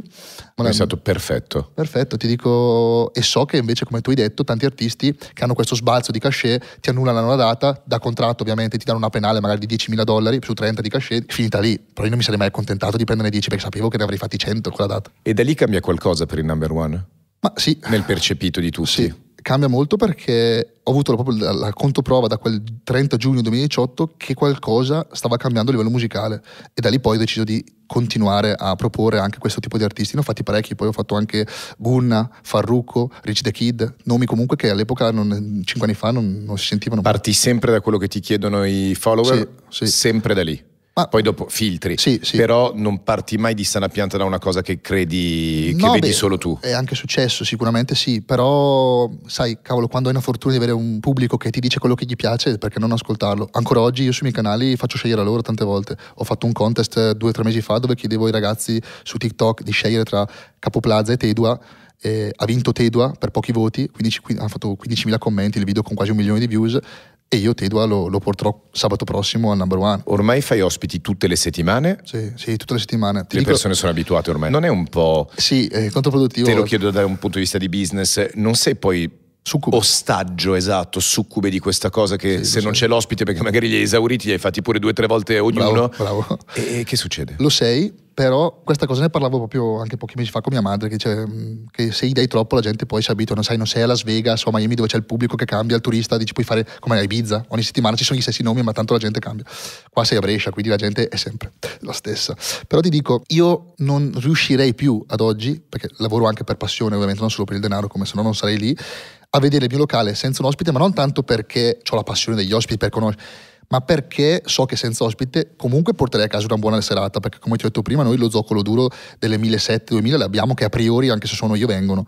Ma è, è stato perfetto. Perfetto, ti dico, e so che invece, come tu hai detto, tanti artisti che hanno questo sbalzo di cachet ti annullano la data, da contratto ovviamente ti danno una penale magari di 10.000 dollari su 30 di cachet, finita lì. Però io non mi sarei mai accontentato di prenderne 10 perché sapevo che ne avrei fatti 100 con la data. E da lì cambia qualcosa per il number one? Ma sì. Nel percepito di tutti? Sì cambia molto perché ho avuto proprio la, la controprova da quel 30 giugno 2018 che qualcosa stava cambiando a livello musicale e da lì poi ho deciso di continuare a proporre anche questo tipo di artisti. Ne ho fatti parecchi, poi ho fatto anche Gunna, Farrucco, Rich the Kid, nomi comunque che all'epoca, non, 5 anni fa, non, non si sentivano. Parti sempre da quello che ti chiedono i follower, sì, sì. sempre da lì. Ma, Poi dopo filtri, sì, sì. però non parti mai di sana pianta da una cosa che credi, no, vedi beh, solo tu. È anche successo, sicuramente sì, però sai, cavolo, quando hai la fortuna di avere un pubblico che ti dice quello che gli piace, perché non ascoltarlo? Ancora oggi io sui miei canali faccio scegliere a loro tante volte. Ho fatto un contest eh, due o tre mesi fa dove chiedevo ai ragazzi su TikTok di scegliere tra Capo Plaza e Tedua. Eh, ha vinto Tedua per pochi voti, 15, 15, fatto 15.000 commenti, il video con quasi un milione di views e io Tedua lo, lo porterò sabato prossimo al number one. Ormai fai ospiti tutte le settimane? Sì, sì tutte le settimane. Ti le dico... persone sono abituate ormai. Non è un po'... Sì, è controproduttivo. Te lo chiedo da un punto di vista di business, non sei poi Succube. Ostaggio, esatto, succube di questa cosa che sì, se non c'è l'ospite perché magari li hai esauriti, li hai fatti pure due o tre volte ognuno. Bravo, bravo. E che succede? Lo sei, però questa cosa ne parlavo proprio anche pochi mesi fa con mia madre, che, dice, mm, che se gli dai troppo la gente poi si abitua, non sai, non sei a Las Vegas o a Miami dove c'è il pubblico che cambia, il turista, dici puoi fare come a Ibiza, ogni settimana ci sono gli stessi nomi ma tanto la gente cambia. Qua sei a Brescia, quindi la gente è sempre la stessa. Però ti dico, io non riuscirei più ad oggi, perché lavoro anche per passione ovviamente, non solo per il denaro, come se no non sarei lì, a vedere il mio locale senza un ospite, ma non tanto perché ho la passione degli ospiti per conoscere, ma perché so che senza ospite comunque porterei a casa una buona serata, perché come ti ho detto prima, noi lo zoccolo duro delle 1700-2000 abbiamo che a priori, anche se sono io, vengono.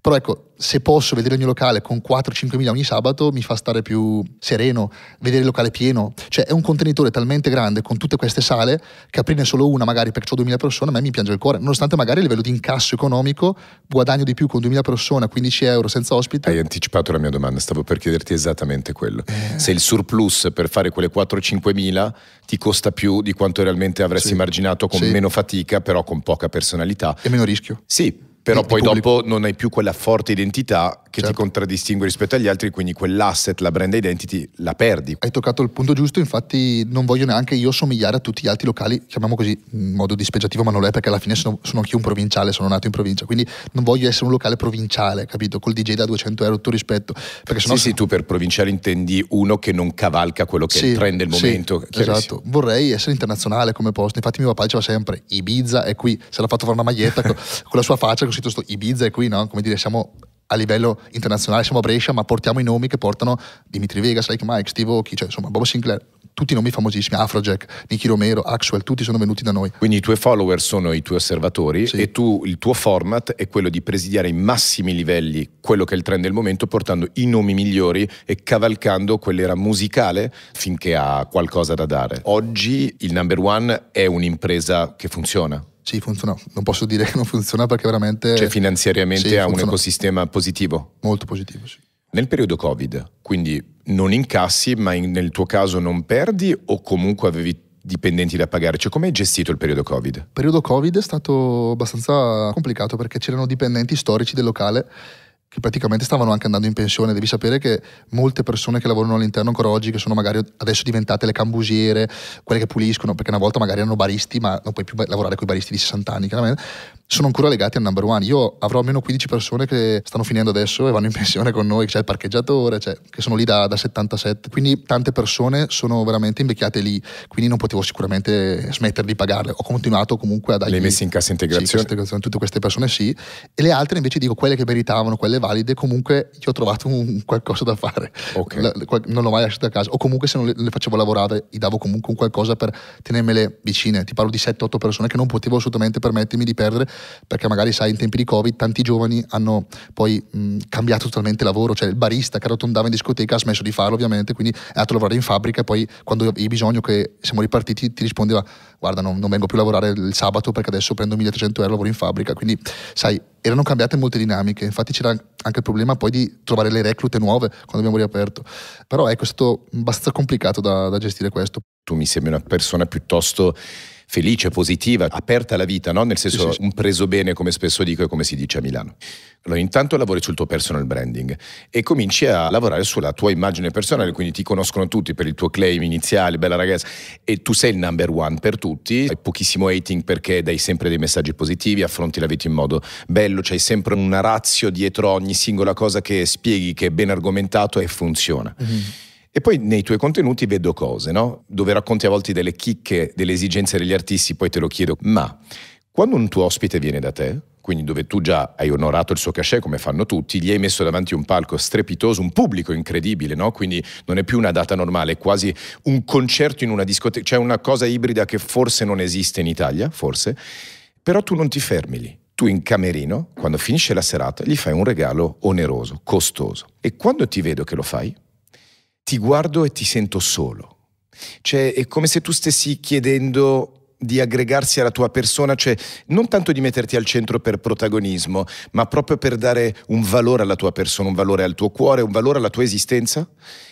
Però ecco, se posso vedere il mio locale con 4-5 mila ogni sabato mi fa stare più sereno, vedere il locale pieno. Cioè è un contenitore talmente grande con tutte queste sale che aprirne solo una magari perché ho 2000 persone a me mi piange il cuore, nonostante magari a livello di incasso economico guadagno di più con 2.000 persone a 15 euro senza ospite. Hai anticipato la mia domanda, stavo per chiederti esattamente quello. Eh. Se il surplus per fare quelle 4-5 mila ti costa più di quanto realmente avresti sì. marginato con sì. meno fatica, però con poca personalità. E meno rischio. Sì, però poi pubblico. dopo non hai più quella forte identità che certo. ti contraddistingue rispetto agli altri, quindi quell'asset, la brand identity, la perdi. Hai toccato il punto giusto, infatti non voglio neanche io somigliare a tutti gli altri locali, chiamiamo così in modo dispeggiativo, ma non lo è perché alla fine sono, sono anch'io un provinciale, sono nato in provincia, quindi non voglio essere un locale provinciale, capito? Col DJ da 200 euro, tutto rispetto. Perché sennò sì, sono... sì, tu per provinciale intendi uno che non cavalca quello che sì, è il trend del momento. Sì, esatto, vorrei essere internazionale come posto, infatti mio papà diceva sempre Ibiza è qui, se l'ha fatto fare una maglietta (laughs) con, con la sua faccia, così scritto sto Ibiza è qui, no? Come dire, siamo a livello internazionale siamo a Brescia, ma portiamo i nomi che portano Dimitri Vegas, Like Mike, Steve Aoki, cioè insomma Bob Sinclair, tutti i nomi famosissimi, Afrojack, Nicky Romero, Axwell, tutti sono venuti da noi. Quindi i tuoi follower sono i tuoi osservatori sì. e tu il tuo format è quello di presidiare ai massimi livelli quello che è il trend del momento portando i nomi migliori e cavalcando quell'era musicale finché ha qualcosa da dare. Oggi il number one è un'impresa che funziona. Sì, funziona. Non posso dire che non funziona perché veramente... Cioè finanziariamente sì, ha funziona. un ecosistema positivo. Molto positivo, sì. Nel periodo Covid, quindi non incassi, ma in, nel tuo caso non perdi o comunque avevi dipendenti da pagare? Cioè, come hai gestito il periodo Covid? Il periodo Covid è stato abbastanza complicato perché c'erano dipendenti storici del locale che praticamente stavano anche andando in pensione. Devi sapere che molte persone che lavorano all'interno ancora oggi, che sono magari adesso diventate le cambusiere, quelle che puliscono, perché una volta magari erano baristi, ma non puoi più lavorare con i baristi di 60 anni, chiaramente, sono ancora legati al number one. Io avrò almeno 15 persone che stanno finendo adesso e vanno in pensione con noi, c'è cioè il parcheggiatore, cioè, che sono lì da, da 77. Quindi tante persone sono veramente invecchiate lì, quindi non potevo sicuramente smettere di pagarle. Ho continuato comunque a dargli... Le messe in cassa integrazione? Sì, cassa integrazione, tutte queste persone sì. E le altre invece dico, quelle che meritavano, quelle domande valide, comunque io ho trovato un (laughs) qualcosa da fare. Okay. La, non l'ho mai lasciato a casa. O comunque se non le, le, facevo lavorare, gli davo comunque un qualcosa per tenermele vicine. Ti parlo di 7-8 persone che non potevo assolutamente permettermi di perdere, perché magari sai, in tempi di Covid tanti giovani hanno poi mh, cambiato totalmente lavoro. Cioè il barista che arrotondava in discoteca ha smesso di farlo, ovviamente, quindi è andato a lavorare in fabbrica poi quando avevi bisogno che siamo ripartiti ti rispondeva guarda non, non vengo più a lavorare il sabato perché adesso prendo 1300 euro e lavoro in fabbrica. Quindi sai, erano cambiate molte dinamiche. Infatti c'era anche il problema poi di trovare le reclute nuove quando abbiamo riaperto. Però ecco, è stato abbastanza complicato da, da gestire questo. Tu mi sembri una persona piuttosto felice, positiva, aperta alla vita, no? nel senso sì, sì, un preso bene, come spesso dico e come si dice a Milano. Allora, intanto lavori sul tuo personal branding e cominci a lavorare sulla tua immagine personale, quindi ti conoscono tutti per il tuo claim iniziale, bella ragazza, e tu sei il number one per tutti, hai pochissimo hating perché dai sempre dei messaggi positivi, affronti la vita in modo bello, c'hai sempre una razio dietro ogni singola cosa che spieghi, che è ben argomentato e funziona. Mm-hmm. E poi nei tuoi contenuti vedo cose, no? Dove racconti a volte delle chicche, delle esigenze degli artisti, poi te lo chiedo, ma quando un tuo ospite viene da te, quindi dove tu già hai onorato il suo cachet come fanno tutti, gli hai messo davanti un palco strepitoso, un pubblico incredibile, no? quindi non è più una data normale, è quasi un concerto in una discoteca, cioè una cosa ibrida che forse non esiste in Italia, forse, però tu non ti fermi lì. Tu in camerino, quando finisce la serata, gli fai un regalo oneroso, costoso. E quando ti vedo che lo fai, ti guardo e ti sento solo. Cioè, è come se tu stessi chiedendo di aggregarsi alla tua persona, cioè non tanto di metterti al centro per protagonismo, ma proprio per dare un valore alla tua persona, un valore al tuo cuore, un valore alla tua esistenza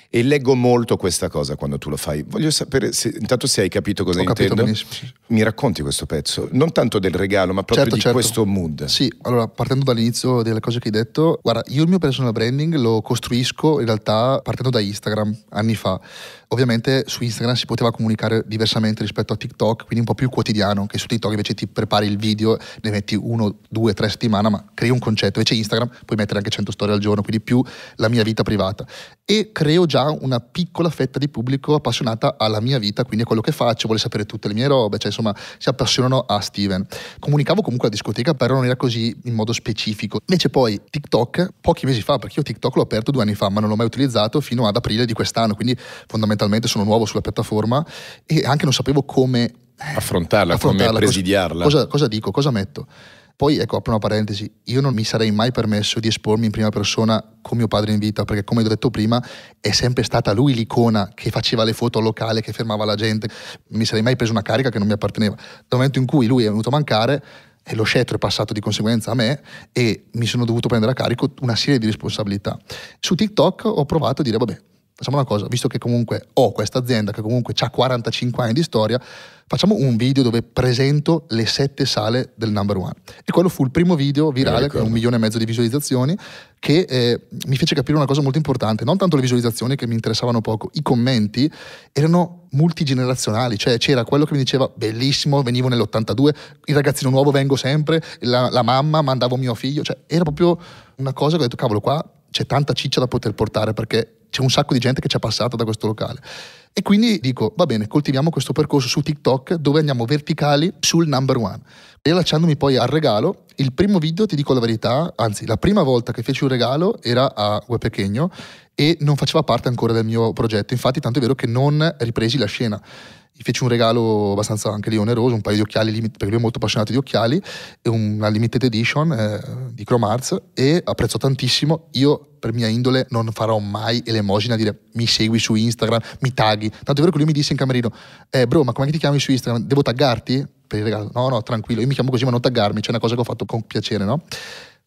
e leggo molto questa cosa quando tu lo fai. Voglio sapere, se, intanto se hai capito cosa Ho intendo, capito mi racconti questo pezzo, non tanto del regalo, ma proprio certo, di certo. questo mood. Sì, allora partendo dall'inizio delle cose che hai detto, guarda, io il mio personal branding lo costruisco in realtà partendo da Instagram anni fa. Ovviamente su Instagram si poteva comunicare diversamente rispetto a TikTok, quindi un po' più quotidiano, che su TikTok invece ti prepari il video, ne metti uno, due, tre settimane, ma crei un concetto. Invece Instagram puoi mettere anche 100 storie al giorno, quindi più la mia vita privata. E creo già una piccola fetta di pubblico appassionata alla mia vita, quindi a quello che faccio, vuole sapere tutte le mie robe, cioè insomma si appassionano a Steven. Comunicavo comunque a discoteca, però non era così in modo specifico. Invece poi TikTok, pochi mesi fa, perché io TikTok l'ho aperto due anni fa, ma non l'ho mai utilizzato fino ad aprile di quest'anno, quindi fondamentalmente fondamentalmente sono nuovo sulla piattaforma e anche non sapevo come affrontarla, eh, affrontarla come presidiarla. Cosa, cosa, dico, cosa metto. Poi ecco, apro una parentesi, io non mi sarei mai permesso di espormi in prima persona con mio padre in vita, perché come ho detto prima è sempre stata lui l'icona che faceva le foto al locale, che fermava la gente, mi sarei mai preso una carica che non mi apparteneva. Dal momento in cui lui è venuto a mancare, e eh, lo scettro è passato di conseguenza a me e mi sono dovuto prendere a carico una serie di responsabilità. Su TikTok ho provato a dire, vabbè, facciamo una cosa, visto che comunque ho questa azienda che comunque ha 45 anni di storia, facciamo un video dove presento le sette sale del number one. E quello fu il primo video eh, virale con un milione e mezzo di visualizzazioni che eh, mi fece capire una cosa molto importante, non tanto le visualizzazioni che mi interessavano poco, i commenti erano multigenerazionali, cioè c'era quello che mi diceva bellissimo, venivo nell'82, il ragazzino nuovo vengo sempre, la, la mamma mandavo mio figlio, cioè era proprio una cosa che ho detto cavolo qua c'è tanta ciccia da poter portare perché c'è un sacco di gente che ci ha passato da questo locale. E quindi dico, va bene, coltiviamo questo percorso su TikTok dove andiamo verticali sul number one. Rilasciandomi poi al regalo, il primo video, ti dico la verità, anzi la prima volta che feci un regalo era a Guepechegno e non faceva parte ancora del mio progetto, infatti tanto è vero che non ripresi la scena gli feci un regalo abbastanza anche lì oneroso, un paio di occhiali, perché lui è molto appassionato di occhiali, una limited edition eh, di Chrome Arts e apprezzo tantissimo. Io per mia indole non farò mai elemosina a dire mi segui su Instagram, mi taghi. Tanto è vero che lui mi disse in camerino, eh bro ma come ti chiami su Instagram? Devo taggarti? Per il regalo, no no tranquillo, io mi chiamo così ma non taggarmi, c'è una cosa che ho fatto con piacere, no?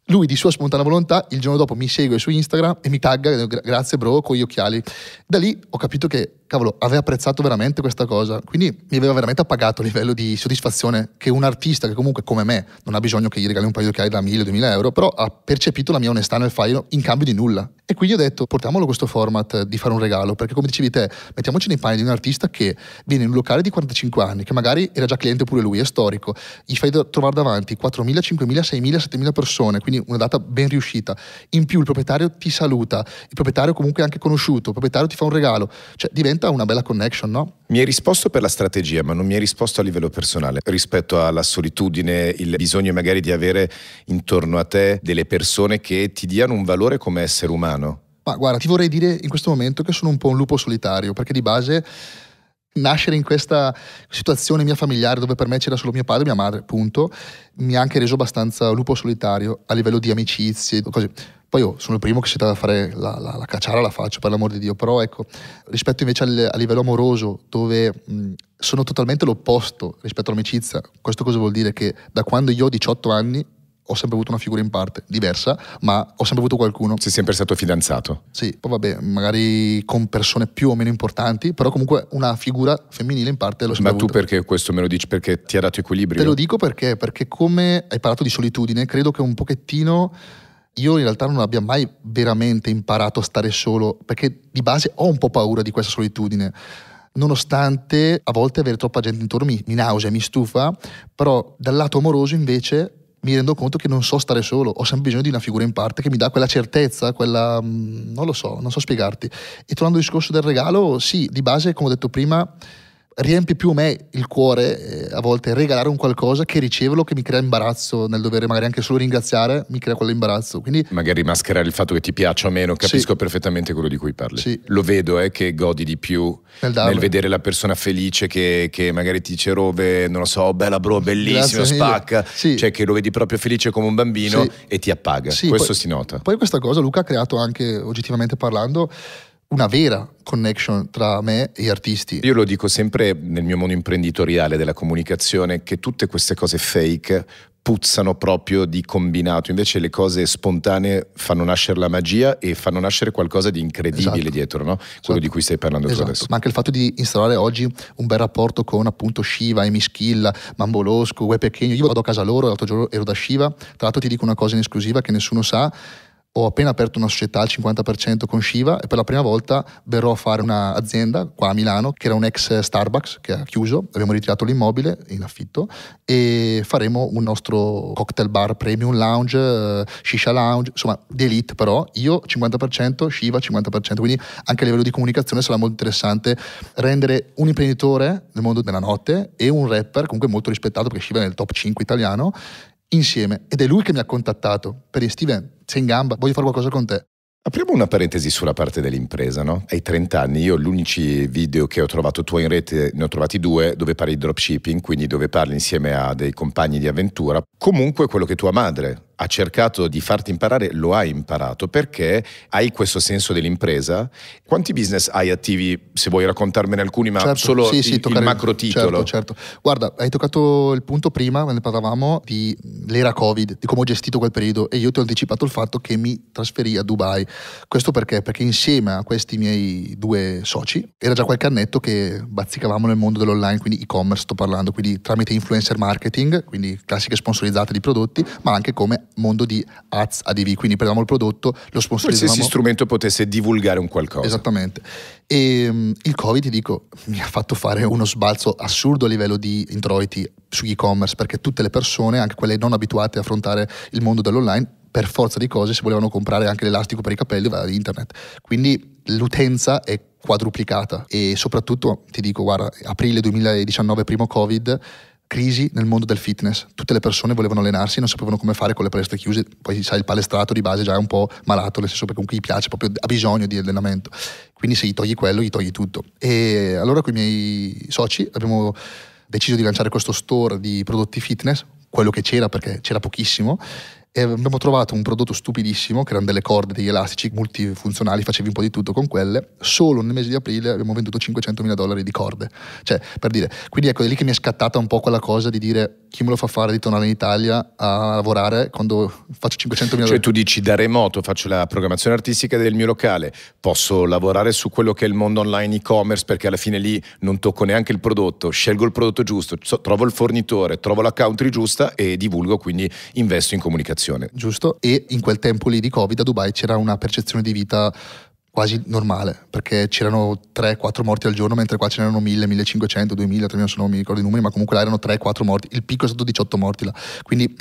Lui di sua spontanea volontà il giorno dopo mi segue su Instagram e mi tagga, grazie bro, con gli occhiali. Da lì ho capito che cavolo, aveva apprezzato veramente questa cosa. Quindi mi aveva veramente appagato a livello di soddisfazione che un artista che comunque come me non ha bisogno che gli regali un paio di occhiali da 1000-2000 euro, però ha percepito la mia onestà nel file in cambio di nulla. E quindi ho detto, portiamolo questo format di fare un regalo, perché come dicevi te, mettiamoci nei panni di un artista che viene in un locale di 45 anni, che magari era già cliente pure lui, è storico, gli fai trovare davanti 4.000, 5.000, 6.000, 7.000 persone, quindi una data ben riuscita. In più il proprietario ti saluta, il proprietario comunque è anche conosciuto, il proprietario ti fa un regalo, cioè diventa diventa una bella connection, no? Mi hai risposto per la strategia, ma non mi hai risposto a livello personale, rispetto alla solitudine, il bisogno magari di avere intorno a te delle persone che ti diano un valore come essere umano. Ma guarda, ti vorrei dire in questo momento che sono un po' un lupo solitario, perché di base nascere in questa situazione mia familiare dove per me c'era solo mio padre e mia madre, punto, mi ha anche reso abbastanza lupo solitario a livello di amicizie, cose. Poi io oh, sono il primo che si trova a fare la, la, la, cacciara, la faccio per l'amor di Dio, però ecco, rispetto invece al, a livello amoroso, dove mh, sono totalmente l'opposto rispetto all'amicizia, questo cosa vuol dire? Che da quando io ho 18 anni ho sempre avuto una figura in parte diversa, ma ho sempre avuto qualcuno. Sei sempre stato fidanzato? Sì, poi vabbè, magari con persone più o meno importanti, però comunque una figura femminile in parte l'ho sempre Ma tu avuto. perché questo me lo dici? Perché ti ha dato equilibrio? Te lo dico perché, perché come hai parlato di solitudine, credo che un pochettino io in realtà non abbia mai veramente imparato a stare solo, perché di base ho un po' paura di questa solitudine. Nonostante a volte avere troppa gente intorno mi, mi nausea, mi stufa, però dal lato amoroso invece mi rendo conto che non so stare solo, ho sempre bisogno di una figura in parte che mi dà quella certezza, quella... Mm, non lo so, non so spiegarti. E tornando al discorso del regalo, sì, di base, come ho detto prima, riempie più me il cuore eh, a volte regalare un qualcosa che riceverlo che mi crea imbarazzo nel dovere magari anche solo ringraziare mi crea quell'imbarazzo quindi magari mascherare il fatto che ti piaccia o meno capisco sì. perfettamente quello di cui parli sì. lo vedo eh, che godi di più nel, nel vedere la persona felice che, che, magari ti dice Rove non lo so oh, bella bro bellissima spacca sì. cioè che lo vedi proprio felice come un bambino e ti appaga questo poi, si nota poi questa cosa Luca ha creato anche oggettivamente parlando una vera connection tra me e gli artisti. Io lo dico sempre nel mio mondo imprenditoriale della comunicazione che tutte queste cose fake puzzano proprio di combinato, invece le cose spontanee fanno nascere la magia e fanno nascere qualcosa di incredibile esatto. dietro, no? quello esatto. di cui stai parlando esatto. tu adesso. Ma anche il fatto di installare oggi un bel rapporto con appunto Shiva, Emi Schilla, Mambolosco, Ue io vado a casa loro, l'altro giorno ero da Shiva, tra l'altro ti dico una cosa in esclusiva che nessuno sa, ho appena aperto una società al 50% con Shiva e per la prima volta verrò a fare un'azienda qua a Milano che era un ex Starbucks che ha chiuso, abbiamo ritirato l'immobile in affitto e faremo un nostro cocktail bar premium lounge, eh, shisha lounge, insomma di elite però, io 50%, Shiva 50%, quindi anche a livello di comunicazione sarà molto interessante rendere un imprenditore nel mondo della notte e un rapper comunque molto rispettato perché Shiva è nel top 5 italiano insieme ed è lui che mi ha contattato per Steven sei in gamba, voglio fare qualcosa con te. Apriamo una parentesi sulla parte dell'impresa, no? Ai 30 anni io gli video che ho trovato tuoi in rete, ne ho trovati due, dove parli di dropshipping, quindi dove parli insieme a dei compagni di avventura. Comunque quello che tua madre ha cercato di farti imparare lo hai imparato perché hai questo senso dell'impresa. Quanti business hai attivi, se vuoi raccontarmene alcuni, ma certo, solo sì, il, sì, il macro certo, titolo? Certo, certo. Guarda, hai toccato il punto prima, quando parlavamo, di l'era Covid, di come ho gestito quel periodo e io ti ho anticipato il fatto che mi trasferì a Dubai. Questo perché? Perché insieme a questi miei due soci era già qualche annetto che bazzicavamo nel mondo dell'online, quindi e-commerce sto parlando, quindi tramite influencer marketing, quindi classiche sponsorizzate di prodotti, ma anche come mondo di ads ADV, quindi prendiamo il prodotto, lo sponsorizziamo. Qualsiasi strumento potesse divulgare un qualcosa. Esattamente. E um, il Covid, ti dico, mi ha fatto fare uno sbalzo assurdo a livello di introiti su e-commerce, perché tutte le persone, anche quelle non abituate a affrontare il mondo dell'online, per forza di cose, se volevano comprare anche l'elastico per i capelli, va ad internet. Quindi l'utenza è quadruplicata e soprattutto ti dico guarda aprile 2019 primo covid crisi nel mondo del fitness. Tutte le persone volevano allenarsi, non sapevano come fare con le palestre chiuse. Poi sai, il palestrato di base già è un po' malato, nel senso che comunque gli piace, proprio ha bisogno di allenamento. Quindi se gli togli quello, gli togli tutto. E allora con i miei soci abbiamo deciso di lanciare questo store di prodotti fitness, quello che c'era perché c'era pochissimo e eh, abbiamo trovato un prodotto stupidissimo, che erano delle corde, degli elastici multifunzionali, facevi un po' di tutto con quelle. Solo nel mese di aprile abbiamo venduto 500.000 dollari di corde. Cioè, per dire, quindi ecco, è lì che mi è scattata un po' quella cosa di dire chi me lo fa fare di tornare in Italia a lavorare quando faccio 500.000 cioè, dollari. Cioè tu dici da remoto faccio la programmazione artistica del mio locale, posso lavorare su quello che è il mondo online e-commerce perché alla fine lì non tocco neanche il prodotto, scelgo il prodotto giusto, trovo il fornitore, trovo la country giusta e divulgo, quindi investo in comunicazione vaccinazione, giusto? E in quel tempo lì di Covid a Dubai c'era una percezione di vita quasi normale, perché c'erano 3-4 morti al giorno, mentre qua ce n'erano 1000, 1500, 2000, 3000, adesso non mi ricordo i numeri, ma comunque là erano 3-4 morti, il picco è stato 18 morti là. Quindi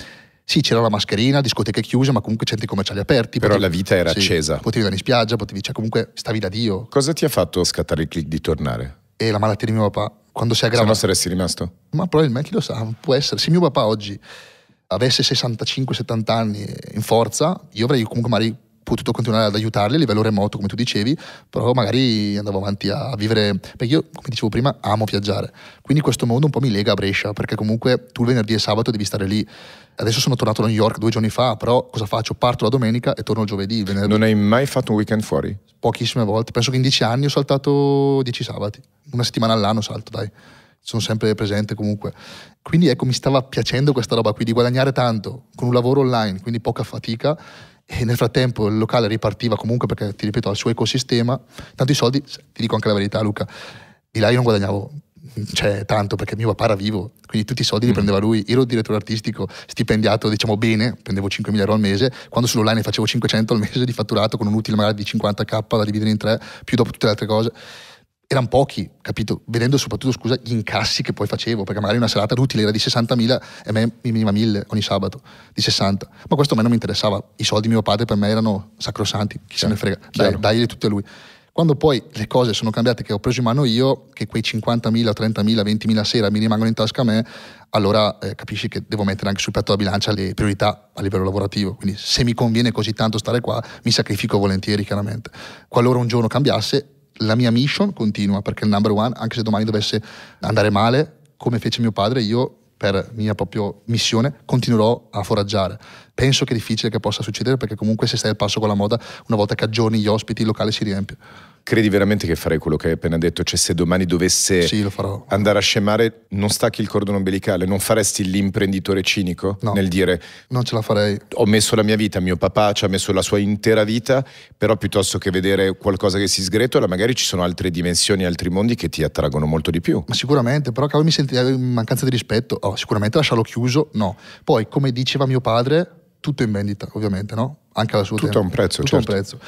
sì, c'era la mascherina, discoteche chiuse, ma comunque centri commerciali aperti. Però potevi, la vita era sì, accesa. Potevi andare in spiaggia, potevi, cioè comunque stavi da Dio. Cosa ti ha fatto scattare il click di tornare? E la malattia di mio papà, quando si aggrava. Se no saresti rimasto? Ma probabilmente chi lo sa, può essere. Se mio papà oggi avesse 65-70 anni in forza, io avrei comunque magari potuto continuare ad aiutarli a livello remoto, come tu dicevi, però magari andavo avanti a vivere, perché io, come dicevo prima, amo viaggiare, quindi questo mondo un po' mi lega a Brescia, perché comunque tu il venerdì e sabato devi stare lì. Adesso sono tornato a New York due giorni fa, però cosa faccio? Parto la domenica e torno il giovedì. Il non hai mai fatto un weekend fuori? Pochissime volte, penso che in dieci anni ho saltato dieci sabati, una settimana all'anno salto, dai sono sempre presente comunque. Quindi ecco, mi stava piacendo questa roba qui di guadagnare tanto con un lavoro online, quindi poca fatica. E nel frattempo il locale ripartiva comunque perché, ti ripeto, ha il suo ecosistema. Tanto i soldi, ti dico anche la verità, Luca, di là io non guadagnavo cioè, tanto perché mio papà era vivo, quindi tutti i soldi li mm. prendeva lui. Io ero direttore artistico, stipendiato diciamo bene, prendevo 5.000 euro al mese, quando sull'online facevo 500 al mese di fatturato con un utile magari di 50k da dividere in tre, più dopo tutte le altre cose erano pochi, capito? Vedendo soprattutto, scusa, gli incassi che poi facevo, perché magari una serata utile era di 60.000 e a me mi veniva 1.000 ogni sabato, di 60. Ma questo a me non mi interessava, i soldi di mio padre per me erano sacrosanti, chi se ne certo, frega, dai, dagli tutti a lui. Quando poi le cose sono cambiate, che ho preso in mano io, che quei 50.000, 30.000, 20.000 sera mi rimangono in tasca a me, allora eh, capisci che devo mettere anche sul petto della bilancia le priorità a livello lavorativo. Quindi se mi conviene così tanto stare qua, mi sacrifico volentieri, chiaramente. Qualora un giorno cambiasse, la mia mission continua perché il number one, anche se domani dovesse andare male, come fece mio padre, io per mia propria missione continuerò a foraggiare. Penso che è difficile che possa succedere perché comunque se stai al passo con la moda, una volta che aggiorni gli ospiti, il locale si riempie credi veramente che farei quello che hai appena detto? Cioè, se domani dovesse sì, andare a scemare, non stacchi il cordone ombelicale, non faresti l'imprenditore cinico no, nel dire non ce la farei. Ho messo la mia vita, mio papà ci ha messo la sua intera vita, però piuttosto che vedere qualcosa che si sgretola, magari ci sono altre dimensioni, altri mondi che ti attraggono molto di più. Ma sicuramente, però cavolo mi sentirei eh, mancanza di rispetto. Oh, sicuramente lasciarlo chiuso, no. Poi, come diceva mio padre, tutto in vendita, ovviamente, no? Anche alla sua Tutto tempo. a un prezzo, tutto certo. un prezzo.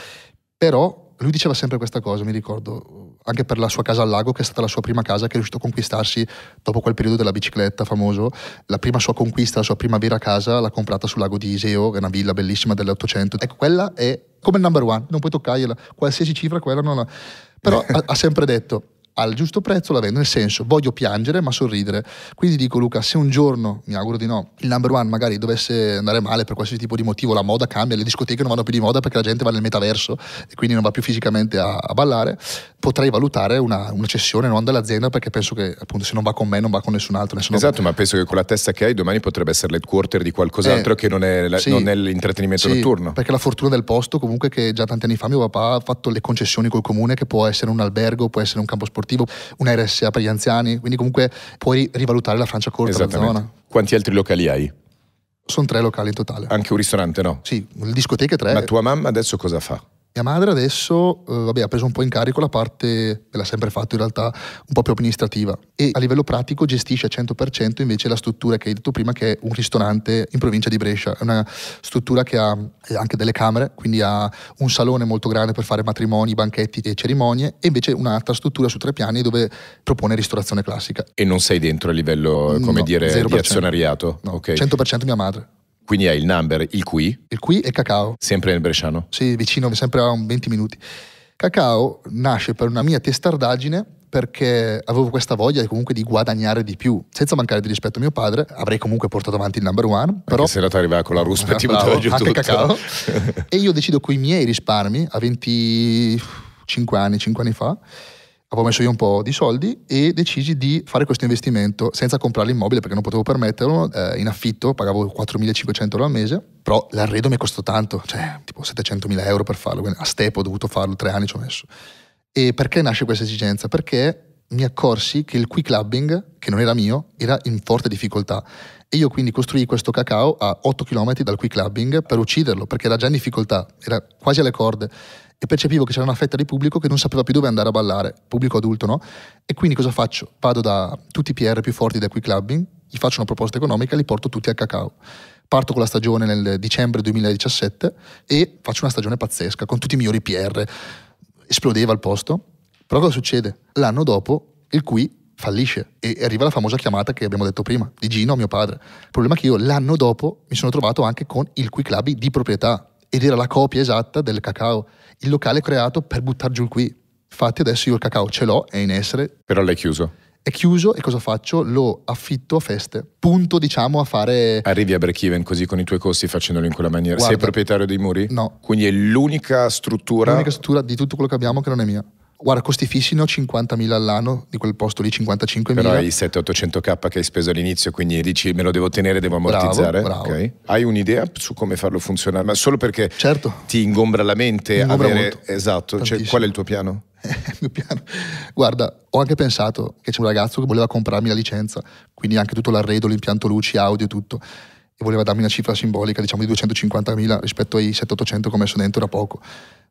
Però lui diceva sempre questa cosa, mi ricordo, anche per la sua casa al lago, che è stata la sua prima casa che è riuscito a conquistarsi dopo quel periodo della bicicletta famoso. La prima sua conquista, la sua prima vera casa, l'ha comprata sul lago di Iseo, che è una villa bellissima dell'Ottocento. Ecco, quella è come il number one, non puoi toccargliela, qualsiasi cifra quella non ha. Però ha, ha sempre detto, al giusto prezzo la vendo, nel senso voglio piangere ma sorridere. Quindi dico Luca, se un giorno, mi auguro di no, il number one magari dovesse andare male per qualsiasi tipo di motivo, la moda cambia, le discoteche non vanno più di moda perché la gente va nel metaverso e quindi non va più fisicamente a, a ballare, potrei valutare una, una cessione non dell'azienda perché penso che appunto se non va con me non va con nessun altro. Nessun esatto, altro. ma penso che con la testa che hai domani potrebbe essere l'headquarter di qualcos'altro eh, che non è, la, sì, non è l'intrattenimento sì, notturno. Perché la fortuna del posto comunque che già tanti anni fa mio papà ha fatto le concessioni col comune che può essere un albergo, può essere un campo sportivo attivo, una RSA per gli anziani, quindi comunque puoi rivalutare la Francia corta, la zona. Quanti altri locali hai? Sono tre locali in totale. Anche un ristorante, no? Sì, discoteche tre. Ma tua mamma adesso cosa fa? Mia madre adesso eh, vabbè, ha preso un po' in carico la parte, l'ha sempre fatto in realtà, un po' più amministrativa e a livello pratico gestisce al 100% invece la struttura che hai detto prima che è un ristorante in provincia di Brescia, è una struttura che ha eh, anche delle camere, quindi ha un salone molto grande per fare matrimoni, banchetti e cerimonie e invece un'altra struttura su tre piani dove propone ristorazione classica. E non sei dentro a livello, come no, dire, 0%. di azionariato? No, okay. 100% mia madre. Quindi hai il number, il qui. Il qui e cacao. Sempre nel Bresciano. Sì, vicino, sempre a 20 minuti. Cacao nasce per una mia testardaggine perché avevo questa voglia comunque di guadagnare di più, senza mancare di rispetto a mio padre, avrei comunque portato avanti il number one. Però se no ti arrivava con la ruspa ti buttava giù anche tutto. Cacao. e io decido con i miei risparmi a 25 anni, 5 anni fa avevo messo io un po' di soldi e decisi di fare questo investimento senza comprare l'immobile perché non potevo permetterlo, eh, in affitto pagavo 4.500 euro al mese, però l'arredo mi costò tanto, cioè tipo 700.000 euro per farlo, quindi a step ho dovuto farlo, tre anni ci ho messo. E perché nasce questa esigenza? Perché mi accorsi che il quick clubbing, che non era mio, era in forte difficoltà. E io quindi costruì questo cacao a 8 km dal quick clubbing per ucciderlo, perché era già in difficoltà, era quasi alle corde e percepivo che c'era una fetta di pubblico che non sapeva più dove andare a ballare, pubblico adulto, no? E quindi cosa faccio? Vado da tutti i PR più forti del qui clubbing, gli faccio una proposta economica e li porto tutti al cacao. Parto con la stagione nel dicembre 2017 e faccio una stagione pazzesca con tutti i migliori PR. Esplodeva il posto. Però cosa succede? L'anno dopo il qui fallisce e arriva la famosa chiamata che abbiamo detto prima di Gino, mio padre. Il problema è che io l'anno dopo mi sono trovato anche con il Qui Club di proprietà ed era la copia esatta del cacao il locale è creato per buttar giù il qui. Infatti adesso io il cacao ce l'ho, è in essere. Però l'hai chiuso. È chiuso e cosa faccio? Lo affitto a feste. Punto, diciamo, a fare. Arrivi a break even così con i tuoi costi facendolo in quella maniera. Guarda, Sei proprietario dei muri? No. Quindi è l'unica struttura. L'unica struttura di tutto quello che abbiamo che non è mia. Guarda, costi fissi ne ho 50.000 all'anno di quel posto lì, 55.000. Però hai 700-800k che hai speso all'inizio, quindi dici me lo devo tenere, devo ammortizzare. Bravo, bravo. Okay. Hai un'idea su come farlo funzionare? Ma solo perché certo. ti ingombra la mente ingombra avere... Molto. Esatto, cioè, qual è il tuo piano? (laughs) il mio piano. Guarda, ho anche pensato che c'è un ragazzo che voleva comprarmi la licenza, quindi anche tutto l'arredo, l'impianto luci, audio e tutto e voleva darmi una cifra simbolica, diciamo di 250.000 rispetto ai 700-800 che ho messo dentro da poco.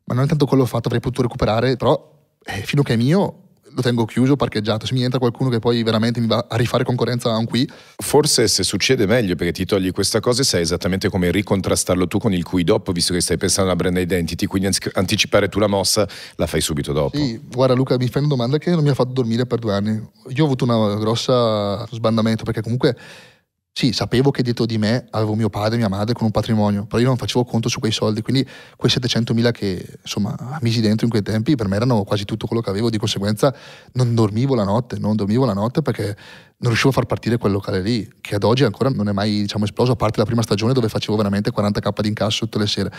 Ma non è tanto quello fatto, avrei potuto recuperare, però eh, a che è mio lo tengo chiuso, parcheggiato, se mi entra qualcuno che poi veramente mi va a rifare concorrenza a un qui. Forse se succede meglio perché ti togli questa cosa sai esattamente come ricontrastarlo tu con il cui dopo, visto che stai pensando alla brand identity, quindi anticipare tu la mossa la fai subito dopo. Sì, guarda Luca, mi fai una domanda che non mi ha fatto dormire per due anni. Io ho avuto una grossa sbandamento perché comunque sì, sapevo che dietro di me avevo mio padre e mia madre con un patrimonio, però io non facevo conto su quei soldi, quindi quei 700.000 che insomma misi dentro in quei tempi per me erano quasi tutto quello che avevo, di conseguenza non dormivo la notte, non dormivo la notte perché non riuscivo a far partire quel locale lì, che ad oggi ancora non è mai diciamo, esploso, a parte la prima stagione dove facevo veramente 40k di incasso tutte le sere.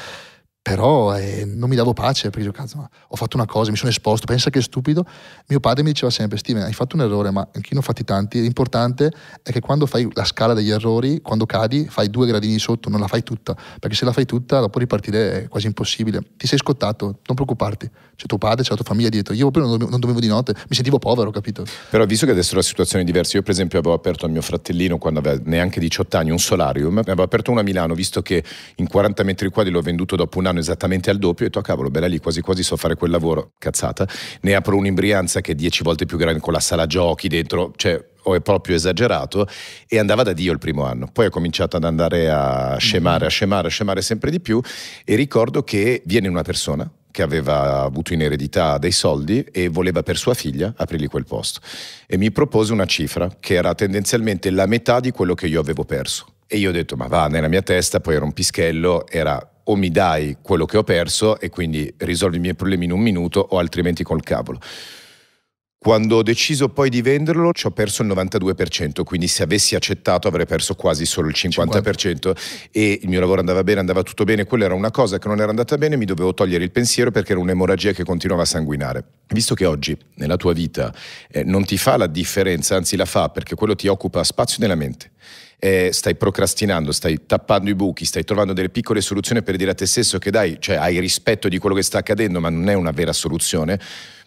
Però eh, non mi davo pace perché dico, cazzo, ho fatto una cosa, mi sono esposto, pensa che è stupido. Mio padre mi diceva sempre, Steven, hai fatto un errore, ma anch'io ne ho fatti tanti. L'importante è che quando fai la scala degli errori, quando cadi, fai due gradini sotto, non la fai tutta, perché se la fai tutta dopo ripartire è quasi impossibile. Ti sei scottato, non preoccuparti, c'è tuo padre, c'è la tua famiglia dietro. Io proprio non dovevo di notte, mi sentivo povero, capito? Però visto che adesso la situazione è diversa, io per esempio avevo aperto a mio fratellino quando aveva neanche 18 anni un solarium, avevo aperto uno a Milano, visto che in 40 metri quadri l'ho venduto dopo un anno andando esattamente al doppio, e tu ah, cavolo, bella lì, quasi quasi so fare quel lavoro, cazzata, ne apro un'imbrianza che è dieci volte più grande con la sala giochi dentro, cioè o è proprio esagerato e andava da Dio il primo anno. Poi ho cominciato ad andare a scemare, a mm-hmm. scemare, a scemare sempre di più e ricordo che viene una persona che aveva avuto in eredità dei soldi e voleva per sua figlia aprirgli quel posto e mi propose una cifra che era tendenzialmente la metà di quello che io avevo perso. E io ho detto, ma va, nella mia testa, poi era un pischello, era o mi dai quello che ho perso e quindi risolvi i miei problemi in un minuto o altrimenti col cavolo. Quando ho deciso poi di venderlo ci ho perso il 92%, quindi se avessi accettato avrei perso quasi solo il 50%, 50. e il mio lavoro andava bene, andava tutto bene, quella era una cosa che non era andata bene, mi dovevo togliere il pensiero perché era un'emorragia che continuava a sanguinare. Visto che oggi nella tua vita eh, non ti fa la differenza, anzi la fa perché quello ti occupa spazio nella mente eh, stai procrastinando, stai tappando i buchi, stai trovando delle piccole soluzioni per dire a te stesso che dai, cioè hai rispetto di quello che sta accadendo, ma non è una vera soluzione.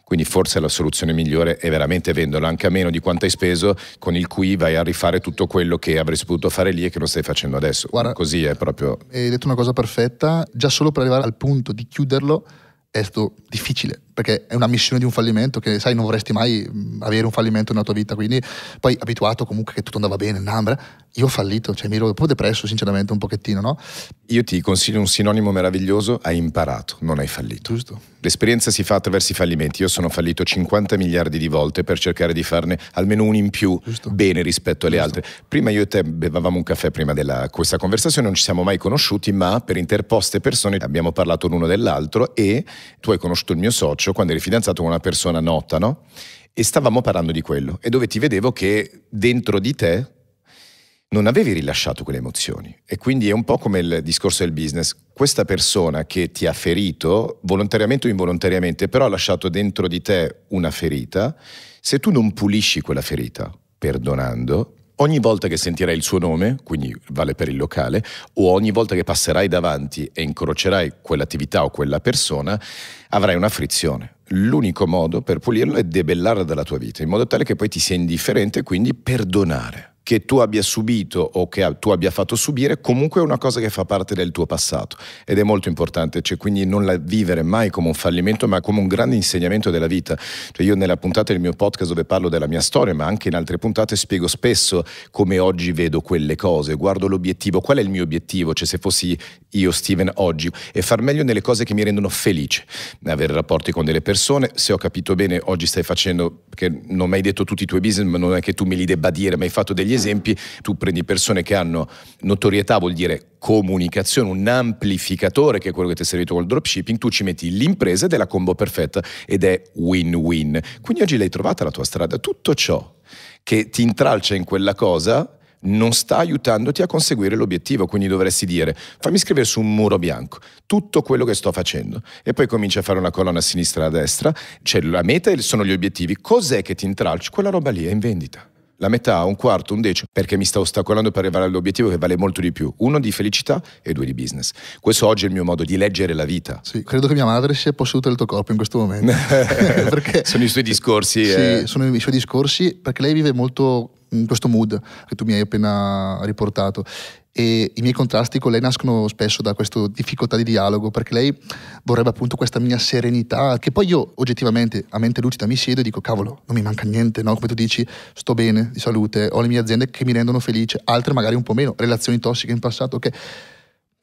Quindi forse la soluzione migliore è veramente venderlo anche a meno di quanto hai speso, con il cui vai a rifare tutto quello che avresti potuto fare lì e che non stai facendo adesso. Guarda, Così è proprio. Hai detto una cosa perfetta, già solo per arrivare al punto di chiuderlo è stato difficile perché è una missione di un fallimento che sai non vorresti mai mm, avere un fallimento nella tua vita quindi poi abituato comunque che tutto andava bene Nambra io ho fallito cioè mi ero un po' depresso sinceramente un pochettino no? io ti consiglio un sinonimo meraviglioso hai imparato non hai fallito giusto l'esperienza si fa attraverso i fallimenti io sono fallito 50 miliardi di volte per cercare di farne almeno un in più giusto. bene rispetto alle giusto. altre prima io e te bevavamo un caffè prima di questa conversazione non ci siamo mai conosciuti ma per interposte persone abbiamo parlato l'uno dell'altro e tu hai conosciuto il mio socio faccio quando eri fidanzato con una persona nota, no? E stavamo parlando di quello, e dove ti vedevo che dentro di te non avevi rilasciato quelle emozioni. E quindi è un po' come il discorso del business. Questa persona che ti ha ferito, volontariamente o involontariamente, però ha lasciato dentro di te una ferita, se tu non pulisci quella ferita, perdonando, ogni volta che sentirai il suo nome, quindi vale per il locale, o ogni volta che passerai davanti e incrocerai quell'attività o quella persona, avrai una frizione. L'unico modo per pulirlo è debellarla dalla tua vita, in modo tale che poi ti sia indifferente e quindi perdonare che tu abbia subito o che tu abbia fatto subire, comunque è una cosa che fa parte del tuo passato ed è molto importante, cioè, quindi non la vivere mai come un fallimento, ma come un grande insegnamento della vita. Cioè, io nella puntata del mio podcast dove parlo della mia storia, ma anche in altre puntate spiego spesso come oggi vedo quelle cose, guardo l'obiettivo, qual è il mio obiettivo, cioè se fossi io Steven oggi e far meglio nelle cose che mi rendono felice, avere rapporti con delle persone, se ho capito bene oggi stai facendo, perché non mi hai detto tutti i tuoi business, ma non è che tu me li debba dire, ma hai fatto degli esempi, tu prendi persone che hanno notorietà, vuol dire comunicazione, un amplificatore che è quello che ti è servito col dropshipping, tu ci metti l'impresa ed è la combo perfetta ed è win-win. Quindi oggi l'hai trovata la tua strada. Tutto ciò che ti intralcia in quella cosa non sta aiutandoti a conseguire l'obiettivo, quindi dovresti dire fammi scrivere su un muro bianco tutto quello che sto facendo e poi cominci a fare una colonna a sinistra e a destra, c'è cioè, la meta e sono gli obiettivi, cos'è che ti intralci? Quella roba lì è in vendita la metà, un quarto, un decimo, perché mi sta ostacolando per arrivare all'obiettivo che vale molto di più. Uno di felicità e due di business. Questo oggi è il mio modo di leggere la vita. Sì, credo che mia madre sia posseduta del tuo corpo in questo momento. (laughs) sono i suoi discorsi. Sì, eh... sono i suoi discorsi perché lei vive molto in questo mood che tu mi hai appena riportato e i miei contrasti con lei nascono spesso da questa difficoltà di dialogo perché lei vorrebbe appunto questa mia serenità che poi io oggettivamente a mente lucida mi siedo e dico cavolo non mi manca niente no? come tu dici sto bene di salute ho le mie aziende che mi rendono felice altre magari un po' meno relazioni tossiche in passato che okay